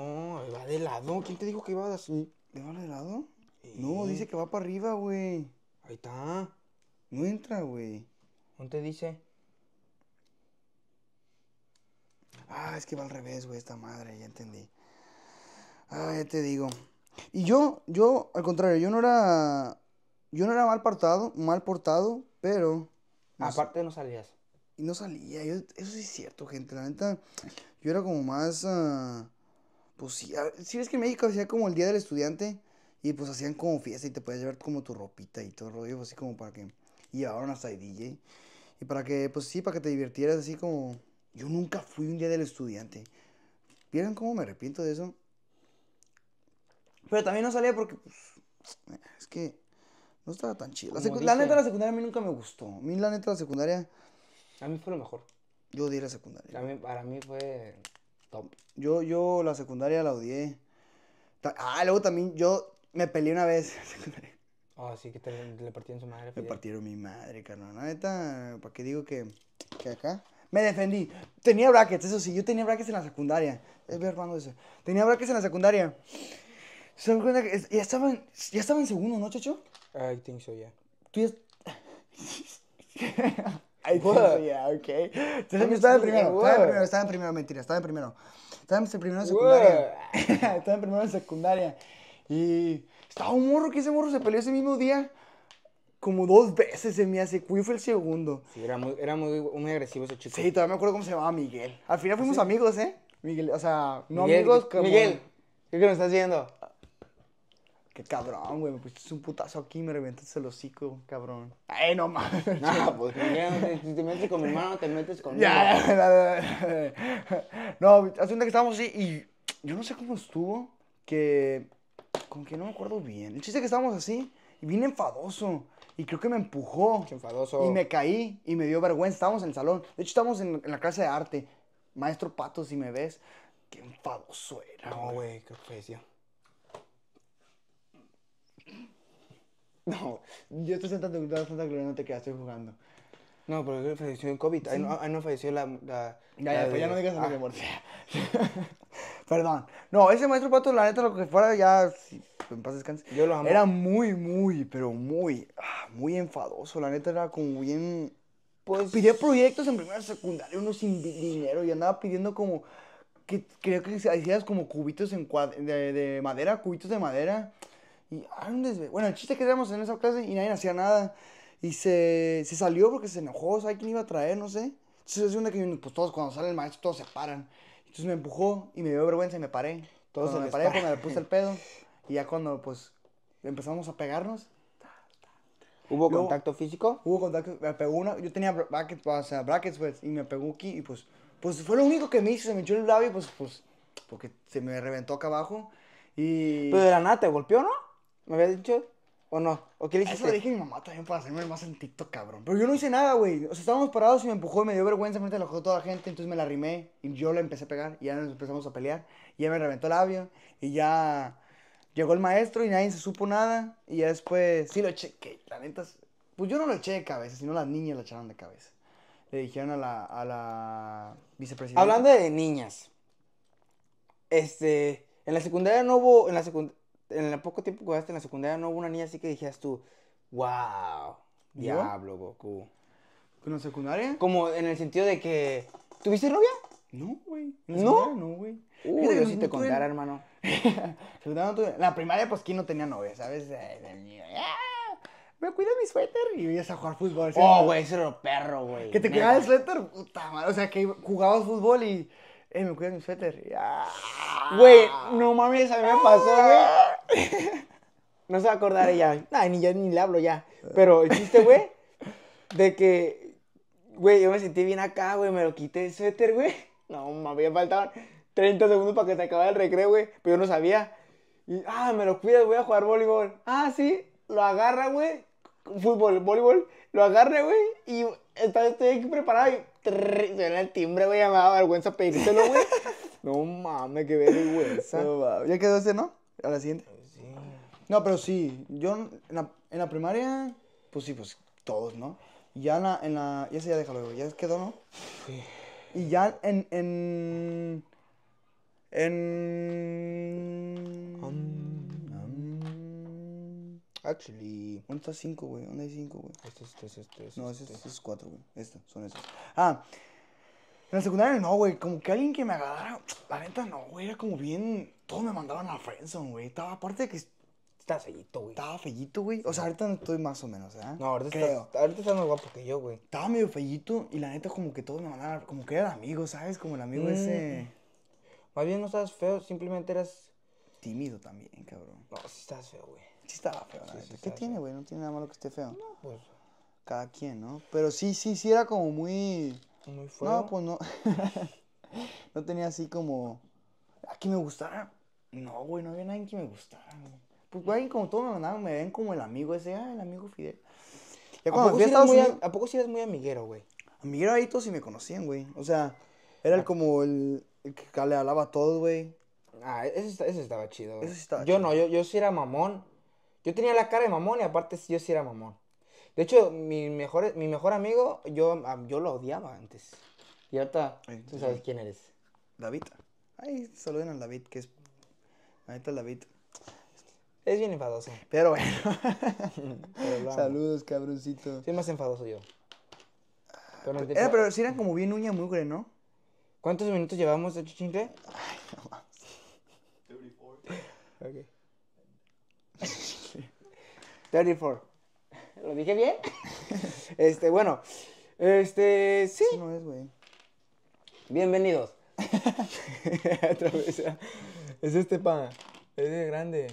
va de lado. ¿Quién te dijo que iba así? ¿Le va de lado? No, dice que va para arriba, güey. Ahí está. No entra, güey. ¿Dónde dice? Ah, es que va al revés, güey, esta madre, ya entendí. Ah, ya te digo. Y yo, yo, al contrario, yo no era. Yo no era mal portado, mal portado, pero. Aparte no salías. Y no salía, eso sí es cierto, gente. La neta, yo era como más. Ah, pues sí, si ves que en México hacía como el día del estudiante y pues hacían como fiesta y te podías llevar como tu ropita y todo el rollo, pues así como para que. Y llevaron hasta el DJ. Y para que, pues sí, para que te divirtieras así como. Yo nunca fui un día del estudiante. ¿Vieron cómo me arrepiento de eso? Pero también no salía porque, pues, es que no estaba tan chido. La, neta neta, la secundaria a mí nunca me gustó. A mí, la neta, la secundaria. A mí fue lo mejor. Yo odié la secundaria. A para mí fue top. Yo, yo la secundaria la odié. Ah, luego también yo me peleé una vez [LAUGHS] Ah, sí, que le partieron su madre. Me partieron mi madre, carnal. La neta, ¿para qué digo que, que acá? Me defendí. Tenía brackets, eso sí, yo tenía brackets en la secundaria. Es ver cuándo eso. Tenía brackets en la secundaria. ¿Se dan cuenta que ya estaban, ya estaban en segundo, no, Chacho? I think so, yeah. Tú ya... I think so, yeah, okay. Entonces, estaba en primero, estaba en primero, mentira, estaba en primero. Estaba en primero en secundaria. [LAUGHS] estaba en primero en secundaria. Y estaba un morro, que ese morro se peleó ese mismo día. Como dos veces se me hace, cuyo fue el segundo. Sí, era muy, era muy, agresivo ese chico. Sí, todavía me acuerdo cómo se llamaba Miguel. Al final fuimos ¿Ah, amigos, ¿eh? Miguel, o sea, no amigos como... Miguel, ¿qué que me estás viendo? Qué cabrón, güey. Me pusiste un putazo aquí y me reventaste el hocico, cabrón. ¡Ay, no mames! [LAUGHS] No, pues si te metes con mi hermano, te metes conmigo. Ya, ya, ya, No, hace un día que estábamos así y yo no sé cómo estuvo, que. Con que no me acuerdo bien. El chiste que estábamos así y vine enfadoso. Y creo que me empujó. Qué enfadoso. Y me caí y me dio vergüenza. Estábamos en el salón. De hecho, estábamos en, la clase de arte. Maestro Pato, si me ves. Qué enfadoso era. No, güey, qué ofensivo. No, yo estoy sentado en Santa Gloria, no te quedaste jugando. No, porque falleció en COVID. Ahí, no, falleció la. la ya, ya, pues ya no digas ah. muerte. [LAUGHS] Perdón. No, ese maestro Pato, la neta, lo que fuera, ya. Si, en paz descanse. Yo lo amo. Era muy, muy, pero muy. Ah, muy enfadoso. La neta era como bien. Pues. proyectos en primera secundaria, uno sin dinero. Y andaba pidiendo como. Que, creo que hacías como cubitos de madera, cubitos de madera y, Bueno, el chiste que éramos en esa clase y nadie hacía nada. Y se, se salió porque se enojó, ¿sabes quién iba a traer? No sé. Entonces es una que pues, todos cuando sale el maestro todos se paran. Entonces me empujó y me dio vergüenza y me paré. Todos se me paré cuando pues, le puse el pedo. [LAUGHS] Y ya cuando pues empezamos a pegarnos. ¿Hubo contacto físico? Hubo contacto, me pegó una, yo tenía brackets, o sea, brackets pues, y me pegó aquí y pues, pues fue lo único que me hizo, se me echó el labio pues, pues, porque se me reventó acá abajo y... Pero de la nada te golpeó, ¿no? ¿Me había dicho? ¿O no? ¿O qué le hiciste? Eso le dije a mi mamá también para hacerme el más en TikTok, cabrón. Pero yo no hice nada, güey. O sea, estábamos parados y me empujó y me dio vergüenza frente a la toda la gente. Entonces me la arrimé y yo la empecé a pegar. Y ya nos empezamos a pelear. Y ya me reventó el labio. Y ya llegó el maestro y nadie se supo nada. Y ya después sí lo chequé. La neta, pues yo no lo eché de cabeza, sino las niñas la echaron de cabeza. Le dijeron a la, a la vicepresidenta. Hablando de niñas. Este, en la secundaria no hubo, en la secundaria, en el poco tiempo que jugaste en la secundaria, no hubo una niña así que dijeras tú, wow, diablo, Goku. ¿en la secundaria? Como en el sentido de que, ¿tuviste novia? No, güey. ¿No? No, güey. Uh, yo sí te contara, hermano. [LAUGHS] la primaria, pues, ¿quién no tenía novia, sabes? ¡Ah! me cuida mi suéter y ibas a jugar fútbol. Oh, güey, ese era lo perro, güey. Que te cuidaba el suéter, puta madre. O sea, que jugabas fútbol y. Eh, me cuidas mi suéter. Ah". Güey, no mames, a mí me pasó, güey. No se va a acordar ella. Ay, ni yo ni le hablo ya. Pero existe güey, de que, güey, yo me sentí bien acá, güey, me lo quité el suéter, güey. No, me faltaban 30 segundos para que se acabara el recreo, güey, pero yo no sabía. Y, ah, me lo cuidas, voy a jugar voleibol. Ah, sí, lo agarra, güey, fútbol, voleibol, lo agarra, güey, y estoy aquí preparado y suena el timbre, güey, me da vergüenza pedírselo, güey. [LAUGHS] No mames, qué vergüenza. ya quedó ese, ¿no? A la siguiente. No, pero sí, yo en la, en la primaria, pues sí, pues todos, ¿no? Ya en la, en ya se ya déjalo, ya quedó, ¿no? Sí. Y ya en, en, en... actually... ¿Dónde está cinco güey? ¿Dónde hay cinco, güey? Este, este, este, este. no, este, es 4, güey. estas son esos Ah, en la secundaria no, güey. Como que alguien que me agarrara. La neta no, güey. Era como bien. Todos me mandaban a Friendzone, güey. Estaba, aparte de que estaba fellito, güey. Estaba fellito, güey. O sea, ahorita no estoy más o menos, ¿eh? No, ahorita, Creo. Estás, ahorita más guapo que yo, güey. Estaba medio fellito y la neta como que todos me a... como que eran amigos, ¿sabes? Como el amigo mm. ese... Más bien no estabas feo, simplemente eras... Tímido también, cabrón. No, sí estabas feo, güey. Sí estaba feo, la neta. ¿Qué tiene, güey? No tiene nada malo que esté feo. No, pues... Cada quien, ¿no? Pero sí, sí, sí era como muy... Muy feo. No, pues no. [LAUGHS] no tenía así como... ¿A ah, me gustara? No, güey, no había nadie que me gustara, güey. Pues güey, como todo me ven como el amigo ese, ah, el amigo Fidel. Ya cuando ¿A, poco si muy, ¿A poco sí eres muy amiguero, güey? Amiguero ahí todos sí me conocían, güey. O sea, era el ah. como el, que le hablaba a todos, güey. Ah, ese estaba chido, yo no, yo, yo sí era mamón. Yo tenía la cara de mamón y aparte yo sí era mamón. De hecho, mi mejor, mi mejor amigo, yo, yo lo odiaba antes. Y ahorita, tú sabes quién eres. David. Ay, saluden a David, que es... Ahorita David. Es bien enfadoso. Pero bueno. [LAUGHS] Saludos, cabroncito. Soy más enfadoso yo. Eh, pero, era, pero si eran como bien uña mugre, ¿no? ¿Cuántos minutos llevamos de chichinque? Ay, no 34. Ok. 34. ¿Lo dije bien? [LAUGHS] este, bueno. Este, sí. no es, güey. Bienvenidos. [LAUGHS] Otra vez. Es este pan. Es grande.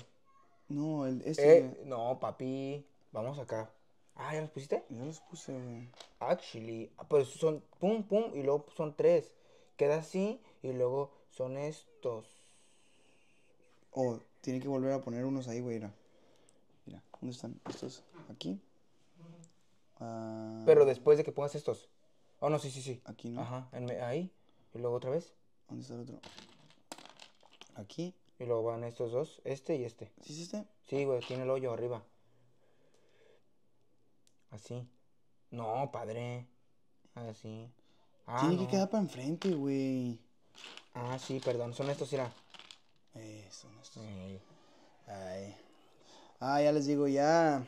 No, el este. Eh, no, papi. Vamos acá. Ah, ¿ya los pusiste? Ya los puse, güey. Actually. Ah, pues son pum, pum, y luego son tres. Queda así, y luego son estos. Oh, tiene que volver a poner unos ahí, güey. Mira. ¿dónde están? Estos aquí. Ah. Pero después de que pongas estos. Oh, no, sí, sí, sí. Aquí no. Ajá, ahí. Y luego otra vez. ¿Dónde está el otro? Aquí. Y luego van estos dos, este y este. ¿Sí es este? Sí, güey, tiene el hoyo arriba. Así. No, padre. Así. Ah, tiene que quedar para enfrente, güey. Ah, sí, perdón. Son estos, era. Eh, son estos. Ay. Ah, ya les digo, ya.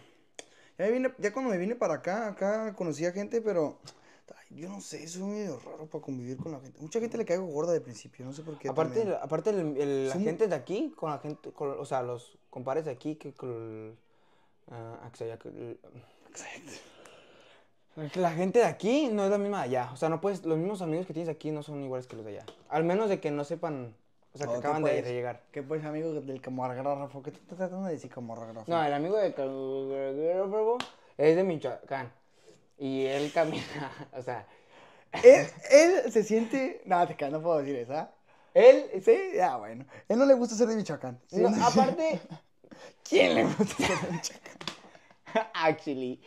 Ya, vine, ya cuando me vine para acá, acá conocí a gente, pero yo no sé, es medio raro para convivir con la gente. Mucha gente le cae gorda de principio, no sé por qué. Aparte, aparte la gente de aquí, con la gente, o sea, los compares de aquí, que con uh, ah, la gente de aquí no es la misma de allá. O sea, no puedes, los mismos amigos que tienes aquí no son iguales que los de allá. Al menos de que no sepan, o sea, que acaban de, pues, llegar. ¿Qué pues amigo del camarógrafo? ¿Qué estás tratando de decir camarógrafo? No, el amigo del camarógrafo es de Michoacán. Y él camina, [LAUGHS] o sea... Él, se siente... Nada, te no puedo decir eso, ¿ah? Él, sí, ya, ah, bueno. Él no le gusta ser de Michoacán. aparte... [LAUGHS] ¿Quién le gusta ser de Michoacán? [LAUGHS] Actually.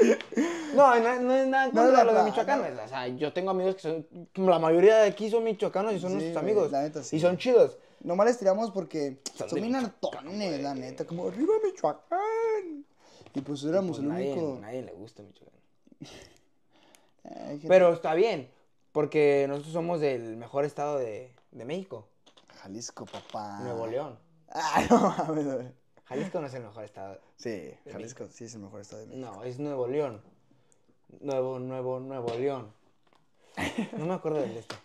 No, no, no es nada contra de los de Michoacán. O sea, yo tengo amigos que son. La mayoría de aquí son michoacanos y son nuestros amigos. La neta, sí. Y son chidos. Nomás les tiramos porque son, son bien la neta. Como, ¡Arriba Michoacán! Y pues, pues éramos el único... único. Nadie le gusta Michoacán. Pero está bien, porque nosotros somos del mejor estado de, de México. Jalisco, papá. Nuevo León. Ah, Jalisco no es el mejor estado. Sí, Jalisco sí es el mejor estado de México. No, es Nuevo León. Nuevo, nuevo, Nuevo León. No me acuerdo del este.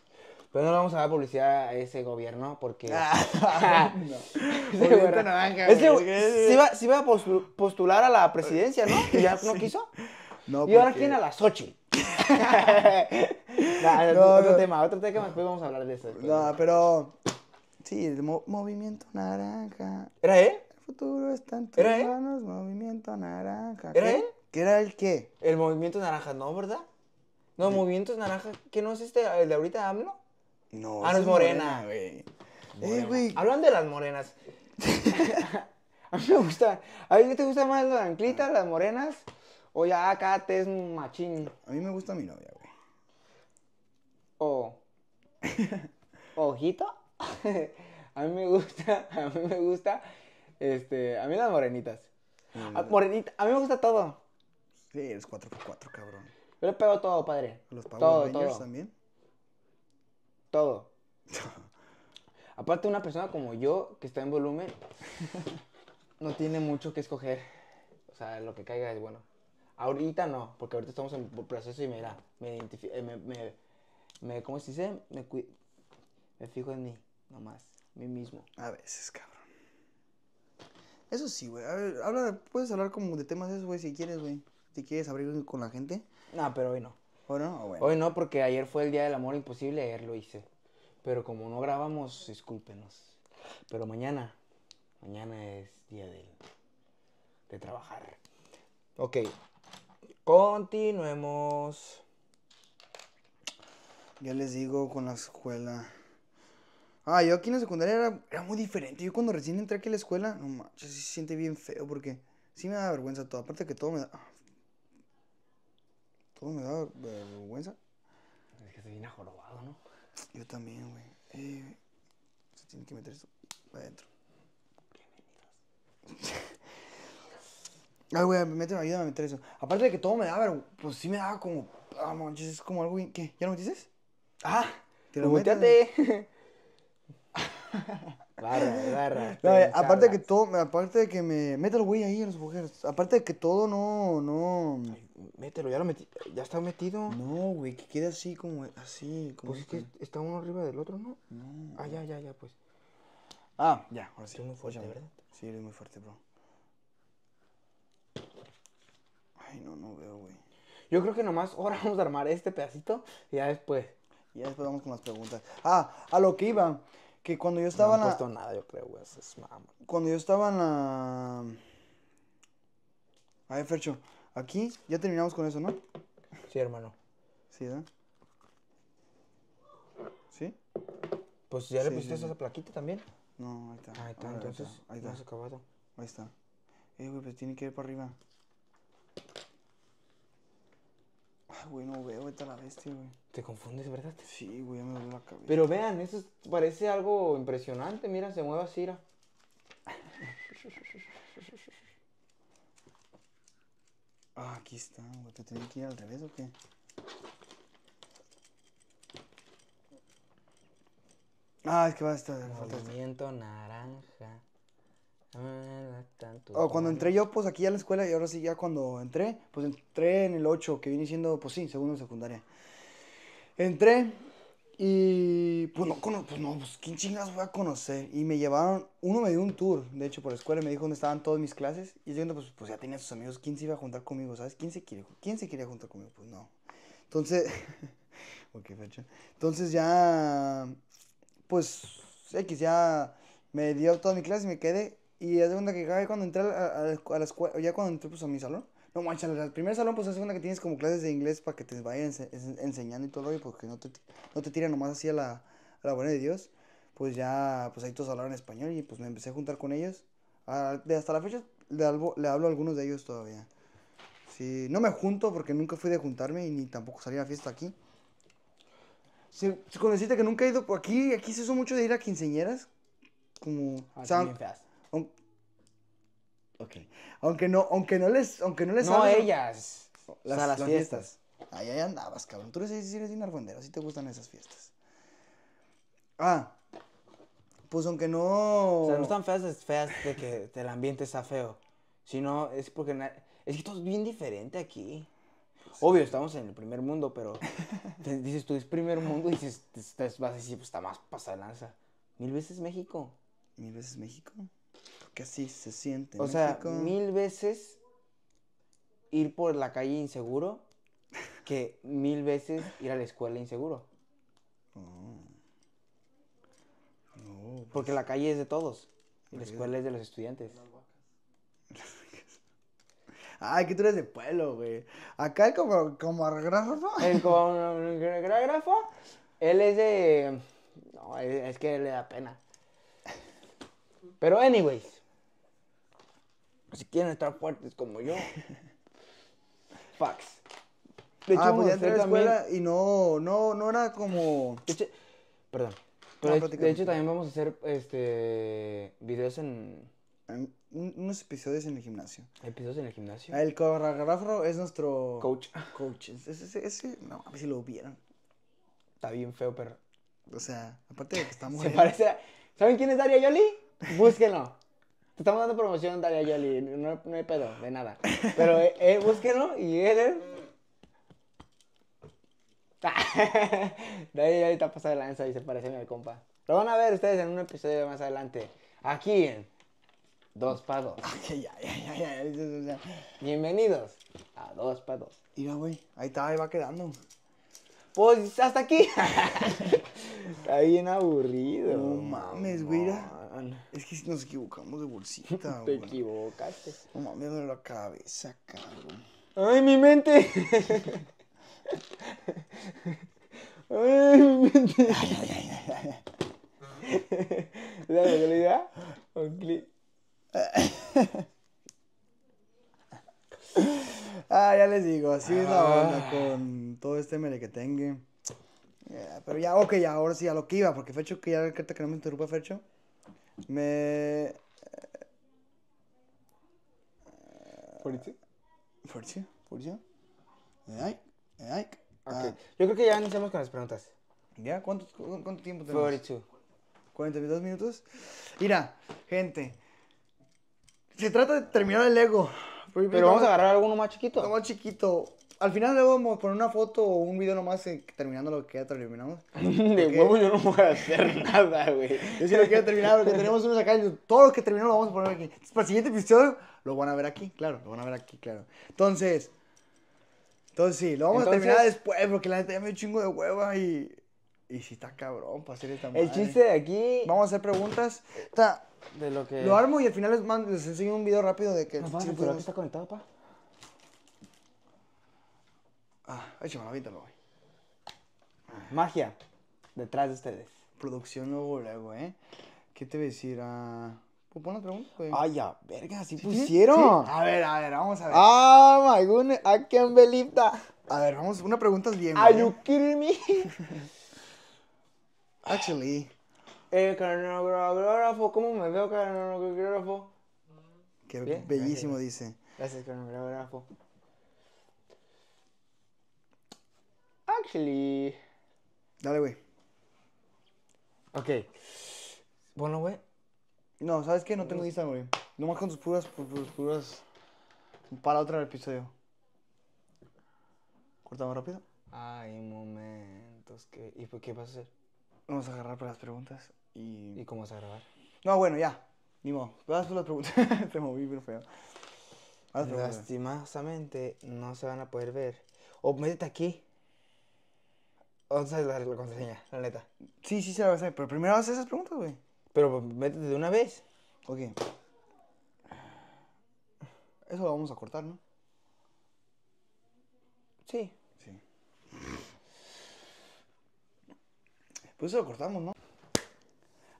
Pero no le vamos a dar publicidad a ese gobierno porque. [LAUGHS] Ah, no. [LAUGHS] se, iba, a postular a la presidencia, ¿no? Que ya no [LAUGHS] quiso. No, y ahora tiene a la Xochitl. [LAUGHS] no, otro tema, otro tema, después vamos a hablar de eso. No, pero. Sí, el movimiento naranja. ¿Era él? E? El futuro es en tus ¿Era e? manos, él? movimiento naranja. ¿Era ¿Qué? él? E? ¿Qué era el qué? El movimiento naranja, ¿no, verdad? No, movimiento naranja, ¿qué no es este, el de ahorita AMLO? No. Ah, no es morena, güey. Eh, güey. Hablan de las morenas. [LAUGHS] [LAUGHS] a mí me gusta. ¿A mí te gusta más la anclitas, las morenas? O ya acá ah, te es machín. A mí me gusta mi novia, güey. O. [LAUGHS] Ojito. [LAUGHS] a mí me gusta, a mí me gusta. Este, a mí las morenitas. A, ah, morenita, a mí me gusta todo. Sí, eres 4x4, cabrón. Yo le pego todo, padre. ¿Los Power todo, Rangers también? Todo. [LAUGHS] Aparte, una persona como yo, que está en volumen, no tiene mucho que escoger. O sea, lo que caiga es bueno. Ahorita no, porque ahorita estamos en proceso y mira, me identifico, eh, me, me, me, ¿cómo se dice? Me, me fijo en mí, nomás, mí mismo. A veces, cabrón. Eso sí, güey. A ver, habla, puedes hablar como de temas eso, güey, si quieres, güey. Si quieres abrir con la gente. No, pero hoy no. ¿Hoy no? Ah, bueno. Hoy no, porque ayer fue el Día del Amor Imposible, ayer lo hice. Pero como no grabamos, discúlpenos. Pero mañana, mañana es día del, de trabajar. Ok, Continuemos. Ya les digo con la escuela. Ah, yo aquí en la secundaria era, era muy diferente. Yo cuando recién entré aquí a la escuela, no manches, se siente bien feo porque sí me da vergüenza todo. Aparte que todo me da. Ah, todo me da vergüenza. Es que se viene jorobado, ¿no? Yo también, güey. Eh, se tiene que meter esto para adentro. Bienvenidos. [LAUGHS] Ay, güey, meten, ayúdame a meter eso. Aparte de que todo me daba, pues sí me daba como. Ah, manches, es como algo. ¿Qué? ¿Ya lo metiste? ¡Ah! ¡Te lo metí. [LAUGHS] barra, barra. Eh, aparte de que todo. Aparte de que me. Mételo, güey, ahí en los agujeros. Aparte de que todo no. no... mételo, ya lo metí. Ya está metido. No, güey, que quede así como. Así. Como pues es que está uno arriba del otro, ¿no? No. Ah, ya, ya, ya, pues. Ah, ya, ahora sí. Es muy fuerte, ¿verdad? Sí, eres muy fuerte, bro. Ay, no, no veo, güey. Yo creo que nomás ahora vamos a armar este pedacito y ya después. ya después vamos con las preguntas. Ah, a lo que iba. Que cuando yo estaba no nada, yo creo, güey. Es mamá. Cuando yo estaba en la. A ver, Fercho. Aquí ya terminamos con eso, ¿no? Sí, hermano. Sí, ¿verdad? ¿Sí? Pues ya le pusiste esa plaquita también. No, ahí está. Ah, ahí está, entonces. Ahí está. Ahí está. acabado. Ahí está. Eh, güey, pues tiene que ir para arriba. Ay, güey, no veo, esta la bestia, güey. Te confundes, ¿verdad? Sí, güey, ya me duele la cabeza. Pero vean, eso parece algo impresionante. Mira, se mueve así, [LAUGHS] Ah, aquí está, güey. ¿Te tiene que ir al revés o qué? Ah, es que va a estar. Movimiento naranja. Ah, cuando entré yo, pues aquí a la escuela, y ahora sí, ya cuando entré, pues entré en el 8, que viene siendo, pues sí, segundo de secundaria. Entré y pues no, pues no, pues quién chingas voy a conocer. Y me llevaron, uno me dio un tour, de hecho, por la escuela, Y me dijo dónde estaban todas mis clases. Y yo, pues, pues ya tenía sus amigos, quién se iba a juntar conmigo, ¿sabes? ¿Quién se, quiere, quién se quería juntar conmigo? Pues no. Entonces, [LAUGHS] ok, fecha. Entonces ya, pues, X, ya me dio toda mi clase y me quedé. Y es segunda que cuando entré a, a, la escuela, ya cuando entré pues a mi salón, no manches, el primer salón pues es segunda que tienes como clases de inglés para que te vayan enseñando y todo lo porque pues, no te, no te tiran nomás así a la, a la buena de Dios. Pues ya, pues ahí todos hablaron español y pues me empecé a juntar con ellos. de hasta la fecha le hablo, le hablo a algunos de ellos todavía. Sí, no me junto porque nunca fui de juntarme y ni tampoco salí a fiesta aquí. Sí, con decirte que nunca he ido por aquí, aquí se hizo mucho de ir a quinceñeras. Como. Ah, o Ok. Aunque no, aunque no les, aunque no les No ellas. Las, fiestas. Ahí, andabas, cabrón. Tú eres, eres te gustan esas fiestas. Ah. Pues aunque no... O sea, no están feas, feas de que el ambiente está feo. Sino es porque... Es que todo es bien diferente aquí. Obvio, estamos en el primer mundo, pero [LAUGHS] dices tú es primer mundo y dices, vas a decir, pues está más pasa Mil veces México. Mil veces México que así se siente. O sea, mil veces ir por la calle inseguro que mil veces ir a la escuela inseguro. Oh. Porque la calle es de todos y la escuela es de los estudiantes. [LAUGHS] Ay, que tú eres de pueblo, güey. Acá el como, como El él es de. No, es que le da pena. Pero, anyways. Si quieren estar fuertes como yo, [LAUGHS] fax. De hecho, ah, pues a la escuela y no, no, no era como. perdón. de, hecho, también vamos a hacer este videos en. unos episodios en el gimnasio. Episodios en el gimnasio. El coreógrafo es nuestro. Coach. Coach. Ese, ese, no, a ver si lo vieron. Está bien feo, pero. O sea, aparte de que estamos. [LAUGHS] Se parece a... ¿Saben quién es Daria Yoli? Búsquenlo. Te estamos dando promoción, Dalia Yoli. No, no hay pedo, de nada. Pero eh, eh búsquenlo y él. [LAUGHS] Daria Yoli está pasada de lanza y se parece a mi compa. Lo van a ver ustedes en un episodio más adelante. Aquí en Dos Pados. [LAUGHS] Bienvenidos a Dos Pados. Mira, güey, ahí está, ahí va quedando. Pues hasta aquí. [LAUGHS] Está bien aburrido. No mames, güey. Es que nos equivocamos de bolsita, [LAUGHS] Te equivocaste. No mames, me la cabeza, cabrón. ¡Ay, mi mente! [LAUGHS] ¡Ay, mi mente! Ay, ay, ay, ay. ¿Es la realidad? Un Ah, ya les digo, así es la ah. onda con todo este que Yeah, eh, pero ya, ok, ya, ahora sí, a lo que iba, porque Fecho, que ya que no me interrumpa, Fecho, me... ¿Por ¿Me like ¿Me like Okay. Ah. Yo creo que ya iniciamos con las preguntas. ¿Ya? ¿Cuánto, cuánto tiempo tenemos? 42. 42 minutos. Mira, gente. Se trata de terminar el ego. Pero, vamos a agarrar alguno más chiquito. más chiquito. Al final le vamos a poner una foto o un video nomás eh, terminando lo que ya terminamos. [LAUGHS] de huevo yo no voy a hacer [LAUGHS] nada, güey. Yo sí lo quiero terminar porque tenemos unos acá y todo lo que terminamos lo vamos a poner aquí. Entonces, para el siguiente episodio lo van a ver aquí, claro, lo van a ver aquí, claro. Entonces, entonces sí, lo vamos a terminar después porque la gente ya me dio un chingo de hueva y, y si está cabrón para hacer esta El chiste de aquí... Vamos a hacer preguntas. sea, de lo que. Lo armo y al final les, mando, les enseño un video rápido de que. No, pasa, pero aquí está conectado, pa. Ah, échame, avítalo, güey. Ah, magia. Detrás de ustedes. Producción luego, luego, ¿eh? ¿Qué te voy a decir? Ah, pues pon pregunta, güey. Ay, ya, verga, sí, pusieron. A ver, a ver, vamos a ver. Ah, oh, my goodness, I can't believe A ver, vamos, una pregunta es bien, Are ¿eh? you kidding me? [LAUGHS] Actually. El cronógrafo, ¿cómo me veo cronógrafo? Qué mm. bellísimo dice. Gracias, cronógrafo. Actually. Dale, güey. Ok. Bueno, güey. No, ¿sabes qué? No tengo Instagram, güey. Nomás con tus puras, puras, puras. Para otro episodio. Cortamos rápido. Ay, momentos que. ¿Y qué vas a hacer? Vamos a agarrar para las preguntas. Y... ¿Y cómo vas a grabar? No, bueno, ya. Ni modo. Vas las pregunta. Te [LAUGHS] moví, pero feo. Lastimosamente no se van a poder ver. O métete aquí. O a la, la contraseña, la neta. Sí, sí, se la vas a hacer. Pero primero haz esas preguntas, güey. Pero métete de una vez. Ok. Eso lo vamos a cortar, ¿no? Sí. Sí. Pues eso lo cortamos, ¿no?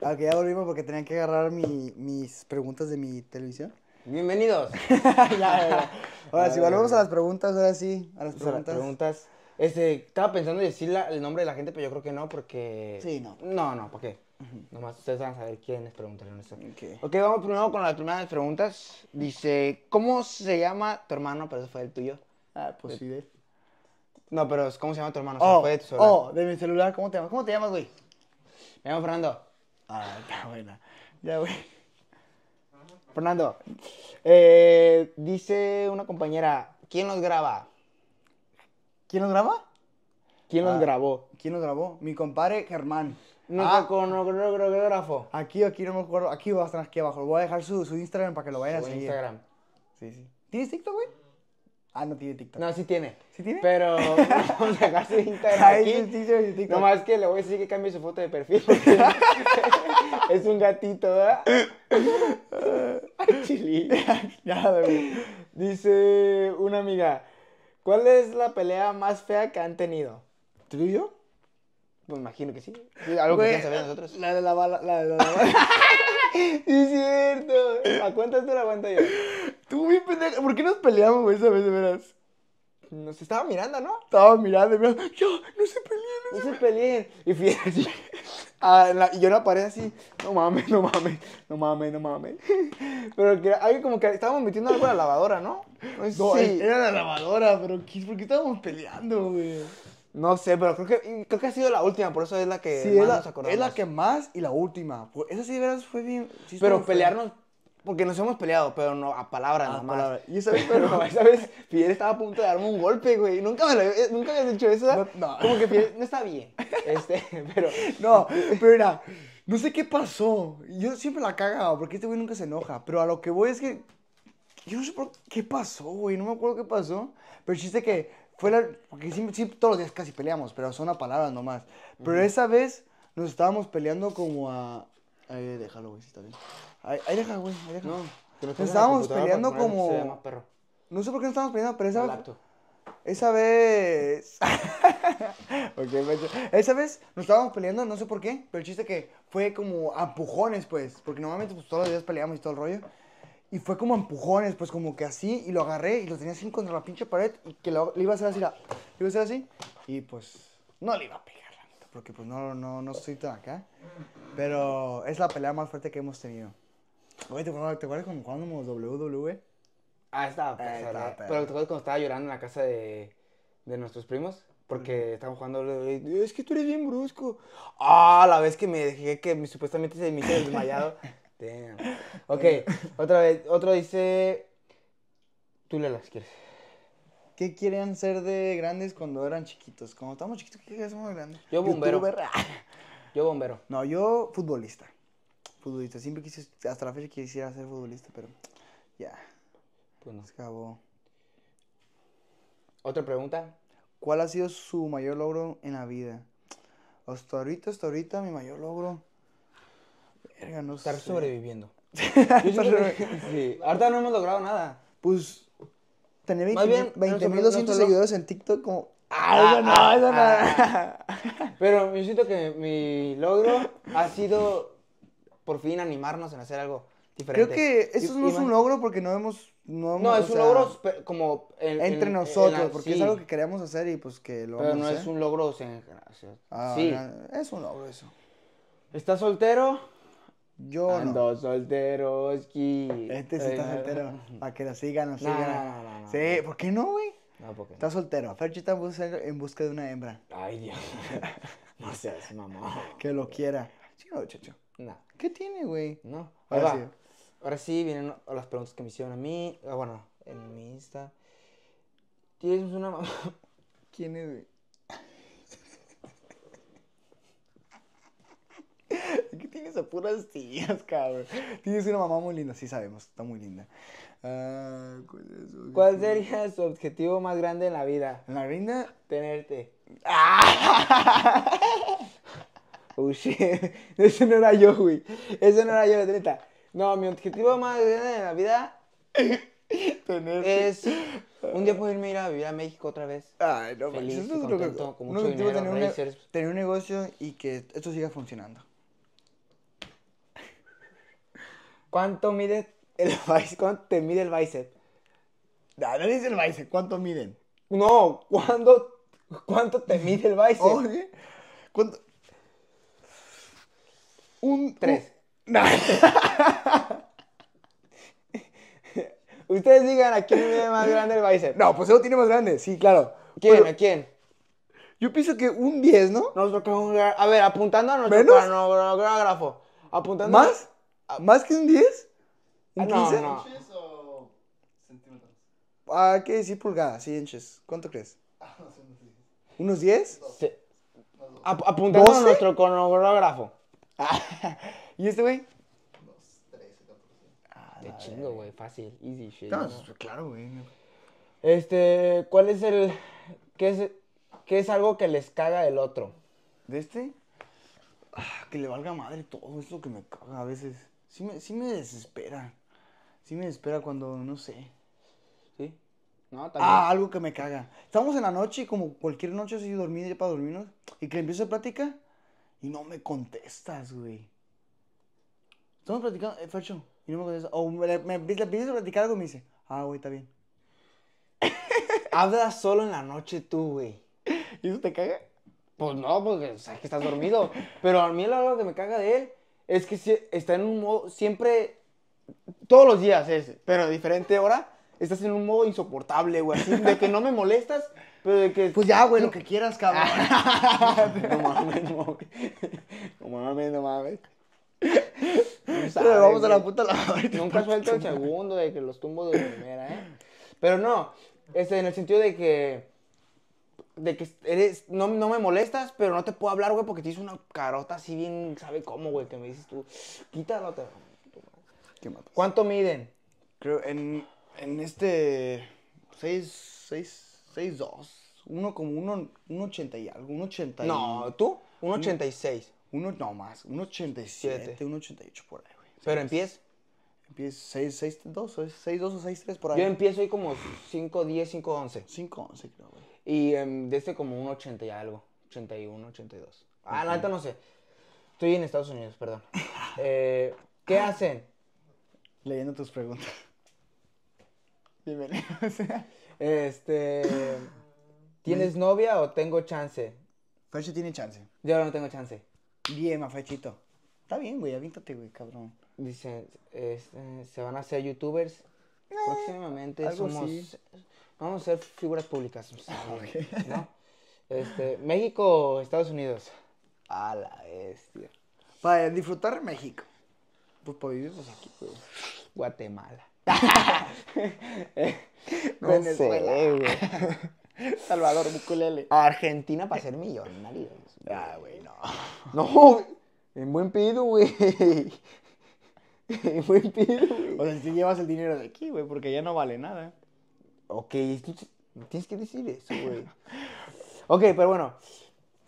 Ah, ok, ya volvimos porque tenían que agarrar mis preguntas de mi televisión. Bienvenidos. [LAUGHS] ahora, sí, volvemos a las preguntas, ahora sí, a las preguntas. Este, estaba pensando en decir el nombre de la gente, pero yo creo que no, porque. Sí, no. No, no, ¿por qué? Nomás ustedes van a saber quiénes preguntaron eso. ok, vamos primero con la primera de las preguntas. Dice: ¿Cómo se llama tu hermano? Pero eso fue el tuyo. Ah, pues sí, No, pero ¿cómo se llama tu hermano? oh, de Oh, de mi celular, ¿cómo te llamas? ¿Cómo te llamas, güey? Me llamo Fernando. Ah, [LAUGHS] está buena. Ya, güey. Fernando, eh, dice una compañera, ¿quién nos graba? ¿Quién nos graba? ¿Quién nos ah. grabó? ¿Quién nos grabó? Mi compadre Germán. Ah, con coreógrafo. Aquí, aquí no me acuerdo. Aquí va a estar aquí abajo. Voy a dejar su, su Instagram para que lo vayan a seguir. Instagram. Sí, sí. ¿Tienes TikTok, güey? Ah, no tiene TikTok. No, sí tiene. ¿Sí tiene? Pero vamos a sacar su Instagram aquí. Sí, sí, Nomás que le voy a decir que cambie su foto de perfil. [LAUGHS] es un gatito, ¿verdad? [LAUGHS] Ay, Chili. Nada, Dice una amiga, ¿cuál es la pelea más fea que han tenido? ¿Tú y yo? Me imagino que sí. Algo que ya saber nosotros. La de la bala, la de la bala. [LAUGHS] es cierto. ¿A cuántas te la aguanta yo? Tú, bien pendejo. ¿Por qué nos peleamos, güey, esa vez, de veras? Nos estaba mirando, ¿no? Estaba mirando yo, no se pelear No, no se, Y fui [LAUGHS] así. Ah, y yo la paré así, no mames, no mames, no mames, no mames. [LAUGHS] Pero que alguien como que estábamos metiendo algo en la lavadora, ¿no? No, no sí. era la lavadora, pero ¿por qué estábamos peleando, güey? No sé, pero creo que, creo que ha sido la última, por eso es la que más nos acordamos. Es la que más y la última. Esa sí, de verdad, fue bien. pero pelearnos, porque nos hemos peleado, pero no a palabras nomás. Y esa vez, pero, esa vez Fidel estaba a punto de darme un golpe, güey. Nunca me lo eh, nunca habías dicho eso. No, Como que Fidel [LAUGHS] no está bien. Este, [LAUGHS] pero. [LAUGHS] No, pero mira, no sé qué pasó. Yo siempre la cagaba, porque este güey nunca se enoja. Pero a lo que voy es que. Yo no sé por qué pasó, güey. No me acuerdo qué pasó. Pero el chiste que fue la, porque sí, todos los días casi peleamos, pero son a palabras nomás. Pero esa vez nos estábamos peleando como a... Ahí déjalo, güey, si está bien. Ahí, ahí güey, ahí déjalo. No, nos estábamos peleando como... perro. No sé por qué nos estábamos peleando, pero esa vez... Esa vez. [LAUGHS] okay, esa vez nos estábamos peleando, no sé por qué, pero el chiste que fue como a empujones, pues. Porque normalmente pues, todos los días peleamos y todo el rollo. Y fue como empujones, pues como que así, y lo agarré y lo tenía así contra la pinche pared y que le iba a hacer así, iba a hacer así, y pues no le iba a pegar, porque pues no, no, no estoy tan acá. Pero es la pelea más fuerte que hemos tenido. Oye, ¿te acuerdas, cuando jugábamos WWE? Ah, estaba eh, eh. pero te acuerdas cuando estaba llorando en la casa de, nuestros primos, porque estaban jugando e, es que tú eres bien brusco. Ah, la vez que me dejé que supuestamente se me hizo desmayado. [LAUGHS] Damn. Ok, otra vez. Otro dice. Tú le las quieres. ¿Qué querían ser de grandes cuando eran chiquitos? Cuando estábamos chiquitos, ¿qué queríamos ser de grandes? Yo bombero. [LAUGHS] Yo bombero. No, yo futbolista. Futbolista. Siempre quise, hasta la fecha quisiera ser futbolista, pero ya. Pues no. Se acabó. Otra pregunta. ¿Cuál ha sido su mayor logro en la vida? Hasta ahorita, hasta ahorita, mi mayor logro no Estar [LAUGHS] sobreviviendo. sí. Ahorita no hemos logrado nada. Pues. Tener 20.200 seguidores en TikTok, como. Ah, no, ah, eso no. Ah, ah". [LAUGHS] Pero yo siento que mi logro ha sido por fin animarnos en hacer algo diferente. Creo que eso no es un logro porque no hemos. No, hemos, no es un logro como. entre nosotros, porque es algo que queríamos hacer y pues que lo Pero vamos no a es un logro. O sea, sí. Es un logro eso. ¿Estás soltero? Yo ah, Ando no. solteroski. Este sí está soltero. [LAUGHS] Para que lo sigan, lo sigan. No, no, sí, ¿por qué no, güey? No, porque. Está soltero. Ferchi está en busca de una hembra. Ay, Dios. [LAUGHS] no seas mamá. Que lo quiera. Sí, no, chacho. No. ¿Qué tiene, güey? No. Ahora, sí. Ahora sí vienen las preguntas que me hicieron a mí. Ah, bueno, en mi Insta. ¿Tienes una mamá? ¿Quién es, güey? tienes puras tías, cabrón. Tienes una mamá muy linda, sí sabemos, está muy linda. Ah, ¿cuál, sería su objetivo más grande en la vida? ¿En la vida? Tenerte. ¡Ah! Oh, ese no era yo, güey. Ese no era yo, neta. No, mi objetivo más grande en la vida es un día poderme ir a vivir a México otra vez. Ay, no, Feliz, eso es lo que. Un objetivo tener un negocio y que esto siga funcionando. ¿Cuánto mide el [LAUGHS] bíceps? ¿Cuánto te mide el bíceps? No, no dice el bíceps, ¿cuánto miden? No, ¿cuándo, ¿cuánto te mide el bíceps? [LAUGHS] Oye, ¿cuánto? Un... Tres. [LAUGHS] Ustedes digan a quién mide más grande el bíceps. No, pues eso tiene más grande, sí, claro. ¿Quién? ¿A quién? Yo pienso que un 10, ¿no? A ver, apuntando a nuestro cronógrafo. ¿Más? Ah, ¿Más que un 10? ¿Un 15? Ah, ¿Inches o centímetros? Ah, ¿qué decir pulgadas? Sí, inches. ¿Cuánto crees? Ah, ¿Unos 10? Sí. apuntando a nuestro cronógrafo. [LAUGHS] ¿Y este güey? 14. De chingo, güey. Fácil. Easy shit. Pues, claro, güey. Este, ¿cuál es el. ¿Qué es, qué es algo que les caga el otro? ¿De este? que le valga madre todo, esto que me caga a veces sí me, sí me desespera. Sí me desespera cuando, no sé. ¿Sí? No, también. Ah, algo que me caga. Estamos en la noche y como cualquier noche así y para dormirnos y que empiezo a platicar y no me contestas, güey. Estamos platicando, eh, y no me contestas. O me, me, a platicar algo y me dice, ah, güey, está bien. [LAUGHS] Hablas solo en la noche tú, güey. ¿Y eso te caga? Pues no, porque sabes que estás dormido. Pero a mí lo que me caga de él es que está en un modo, siempre, todos los días es, pero a diferente hora, estás en un modo insoportable, güey. Así de que no me molestas, pero de que. Pues ya, güey, lo que quieras, [LAUGHS] cabrón. no mames, no, mames, no mames. No mames. pero vamos a la puta la Nunca suelto el segundo de que los tumbo de primera, ¿eh? Pero no, este, en el sentido de que de que eres, no, no, me molestas, pero no te puedo hablar, güey, porque tienes una carota así bien, ¿sabe cómo, güey? Que me dices tú, quítalo, te... ¿Qué matas? ¿Cuánto miden? Creo, en, en este, 6, 6, 6, 2, uno como 1, 1,80 y algo, 1,80 No, ¿tú? 1,86. Uno, no más, 1,87, 1,88 por ahí, güey. ¿Pero en pies? Empiezo 6, 6, 2, 6, 2 o 6, 3 por ahí. Yo empiezo ahí como 5, 10, 5, 11. 5, 11 creo, güey. Y em, de este como un 80 y algo. 81, 82. Ah, la neta no sé. Estoy en Estados Unidos, perdón. [LAUGHS] Eh, ¿Qué hacen? Leyendo tus preguntas. [LAUGHS] Bienvenidos. Este. [LAUGHS] ¿Tienes novia o tengo chance? Fecho tiene chance. Yo ahora no tengo chance. Bien, Mafechito. Está bien, güey, avíntate, güey, cabrón. dice este, se van a hacer youtubers. Eh, Próximamente somos vamos a ser figuras públicas. [LAUGHS] ¿no? Este, México, Estados Unidos. A la bestia. Para disfrutar México. Pues para vivimos pues, aquí, pues. Guatemala. [LAUGHS] [LAUGHS] Venezuela. güey. Salvador Buculele. Argentina para ser millonario. Ah, güey, no. No, en buen pido, güey. En buen pido, güey. O sea, si llevas el dinero de aquí, güey, porque ya no vale nada. Ok, tienes que decir eso, güey. [LAUGHS] ok, pero bueno.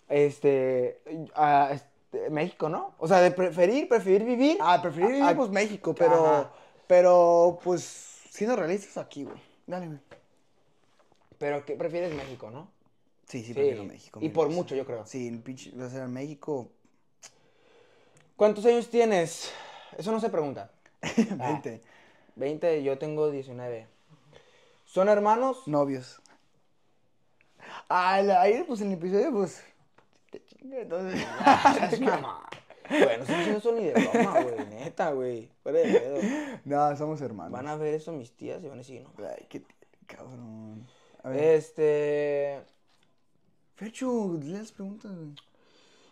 Este, ah, este, México, ¿no? O sea, de preferir, preferir vivir. Ah, preferir vivir, pues México, pero. Pero, pues, siendo realistas aquí, güey. Dale, güey. Pero que prefieres México, ¿no? Sí, sí, prefiero México. Y por mucho, yo creo. Sí, el pinche, o México. ¿Cuántos años tienes? Eso no se pregunta. 20. [LAUGHS] 20, ah, yo tengo 19. ¿Son hermanos? Novios. Ah, ahí, pues en el episodio, pues. Te entonces. [LAUGHS] [LAUGHS] bueno, si no son ni de broma, güey. Neta, güey. Fuera No, somos hermanos. Van a ver eso mis tías y van a decir, no. Ay, qué cabrón. A ver. Este. Fecho, lee las preguntas, güey.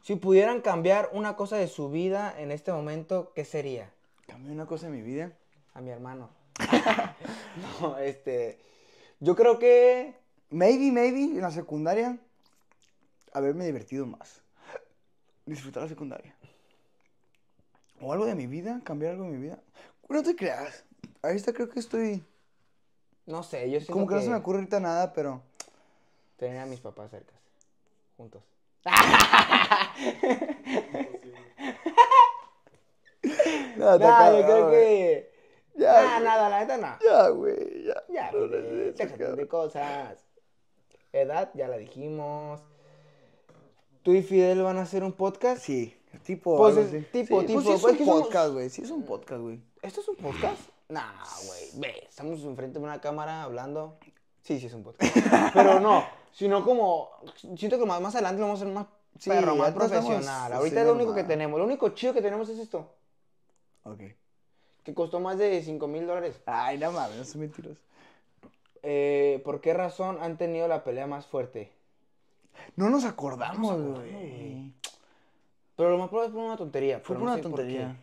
Si pudieran cambiar una cosa de su vida en este momento, ¿qué sería? ¿Cambiar una cosa de mi vida? A mi hermano. [LAUGHS] no, este. Yo creo que. Maybe, maybe, en la secundaria. Haberme divertido más. Disfrutar la secundaria. O algo de mi vida, cambiar algo de mi vida. No te creas. Ahí está, creo que estoy. No sé, yo Como que, no se me ocurre ahorita nada, pero. Tener a mis papás cerca. Juntos. [LAUGHS] no, te yo creo que ya, nada, la neta nada. Ya, güey, ya. Ya, no déjate de cosas. Edad, ya la dijimos. ¿Tú y Fidel van a hacer un podcast? Sí, tipo. Pues es, tipo, tipo. Pues es, un pues podcast, güey. Sí, es un mm. podcast, güey. ¿Esto es un podcast? Nah, güey. Ve, estamos enfrente de una cámara hablando. Sí, sí, es un podcast. [LAUGHS] Pero no, sino como. Siento que más, más adelante lo vamos a hacer más perro, más profesional. Ahorita es lo único que tenemos. Lo único chido que tenemos es esto. Ok que costó más de 5 mil dólares. Ay, no mames, no son mentiros. Eh, ¿Por qué razón han tenido la pelea más fuerte? No nos acordamos, güey. Pero lo más probable fue una tontería. Fue una tontería.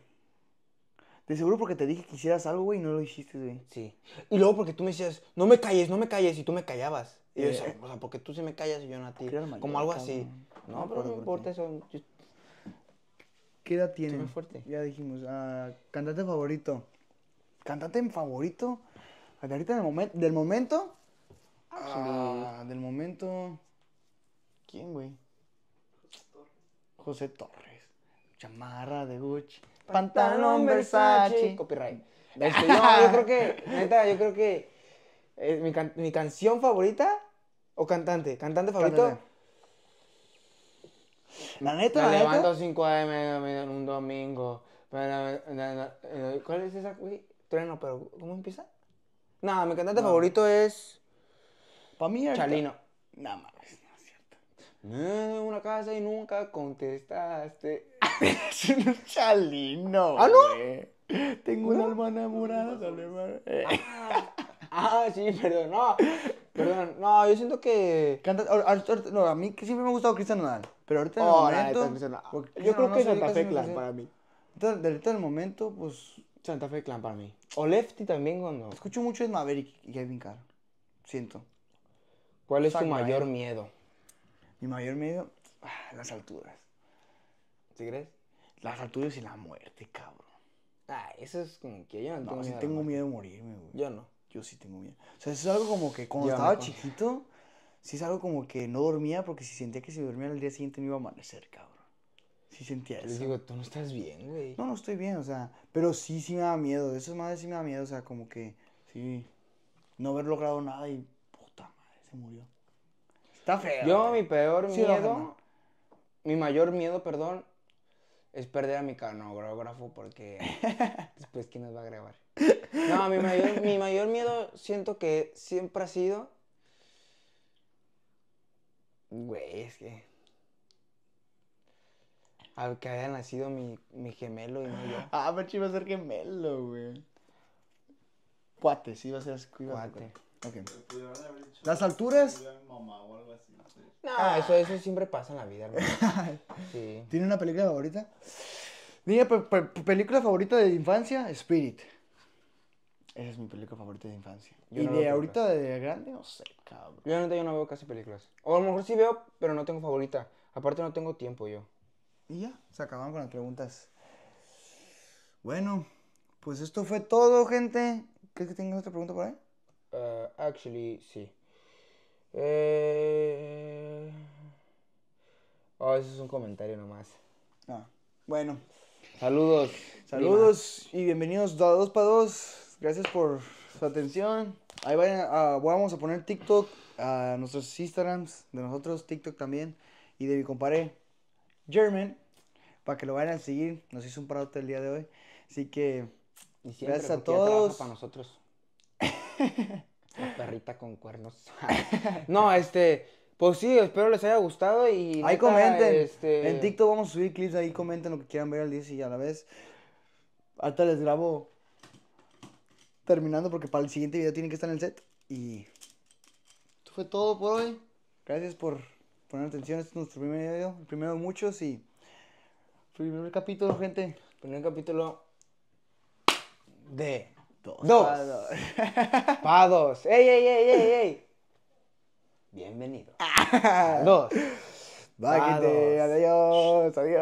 De seguro porque te dije que hicieras algo, güey, y no lo hiciste, güey. Sí. Y luego porque tú me decías, no me calles, no me calles, y tú me callabas. Eh, eh. o sea, porque tú sí me callas y yo no a ti. Como algo así. No, pero no importa eso. ¿Qué edad tienen? fuerte. Ya dijimos, ah, cantante favorito. ¿Cantante favorito? Ahorita del, momento... del momento. Ah, del momento. ¿Quién, güey? José Torres. Chamarra de Gucci. Pantalón Versace. Copyright. [LAUGHS] Este, no, yo creo que, neta, yo creo que eh, mi, mi, canción favorita o cantante, cantante favorito. La neta, me la levanto 5 a.m. en un domingo. ¿Cuál es esa? Uy, treno pero ¿cómo empieza? No, mi cantante favorito es. Para mí, Chalino. Nada más. no es cierto. una casa y nunca contestaste. [LAUGHS] Chalino. ¿Ah, no? Tengo un una alma enamorada. Ah, ah, sí, pero no. Perdón, no, yo siento que. a, no, a mí siempre me ha gustado Cristian Nodal. Pero ahorita en el oh, momento. Pues, no. yo creo que Santa Fe Clan para mí. Entonces, de ahorita el momento, pues. Santa Fe Clan para mí. O Lefty también cuando. Escucho mucho es Maverick y Kevin Carr. Siento. ¿Cuál es tu mayor miedo? Mi mayor miedo. Ah, las alturas. ¿Sí crees? Las alturas y la muerte, cabrón. Ah, eso es como que yo no, tengo miedo. Si tengo miedo a morirme, güey. Yo no yo sí tengo miedo. O sea, es algo como que cuando estaba chiquito, sí es algo como que no dormía porque si sentía que si dormía al día siguiente no iba a amanecer, cabrón. Sí sentía eso. Les digo, tú no estás bien, güey. No, no estoy bien, o sea, pero sí, sí me da miedo. Eso es más sí me da miedo, o sea, como que sí, no haber logrado nada y puta madre, se murió. Está feo. Yo, mi peor miedo, mi mayor miedo, perdón, es perder a mi canógrafo porque [LAUGHS] después quién nos va a grabar. No, mi mayor, mi mayor miedo siento que siempre ha sido... Güey, es que... Al que haya nacido mi, mi gemelo y no yo. Ah, pero iba a ser gemelo, güey. Cuate, sí, iba a ser cuate. cuate. Las alturas. eso, siempre pasa en la vida, [LAUGHS] ¿Tiene una película favorita? Niña, película favorita de infancia, Spirit. Esa es mi película favorita de infancia. y de ahorita de grande, no sé, cabrón. Yo yo no veo casi películas. O a lo mejor sí veo, pero no tengo favorita. Aparte no tengo tiempo yo. Y ya, se acabaron con las preguntas. Bueno, pues esto fue todo, gente. ¿Crees que tengas otra pregunta por ahí? Ah, actually, sí. Eh... Oh, eso es un comentario nomás. Ah, bueno. Saludos. Saludos y bienvenidos a dos para dos. Gracias por su atención. Ahí ah, vamos a poner TikTok a nuestros Instagrams, de nosotros TikTok también y de mi compadre German para que lo vayan a seguir. Nos hizo un parote el día de hoy. Así que gracias a todos. Para nosotros. [LAUGHS] La perrita con cuernos. [LAUGHS] no, este. Pues sí, espero les haya gustado y. Ahí comenten. Este, en TikTok vamos a subir clips ahí, comenten lo que quieran ver al día y a la vez. Hasta les grabo terminando porque para el siguiente video tienen que estar en el set. Y. Esto fue todo por hoy. Gracias por poner atención. Este es nuestro primer video, el primero de muchos y. Primer capítulo, gente. Primer capítulo de Dos. Dos. Pados. Ey, ey, ey, ey, ey. Bienvenido. Ah. Dos. Adiós. Adiós.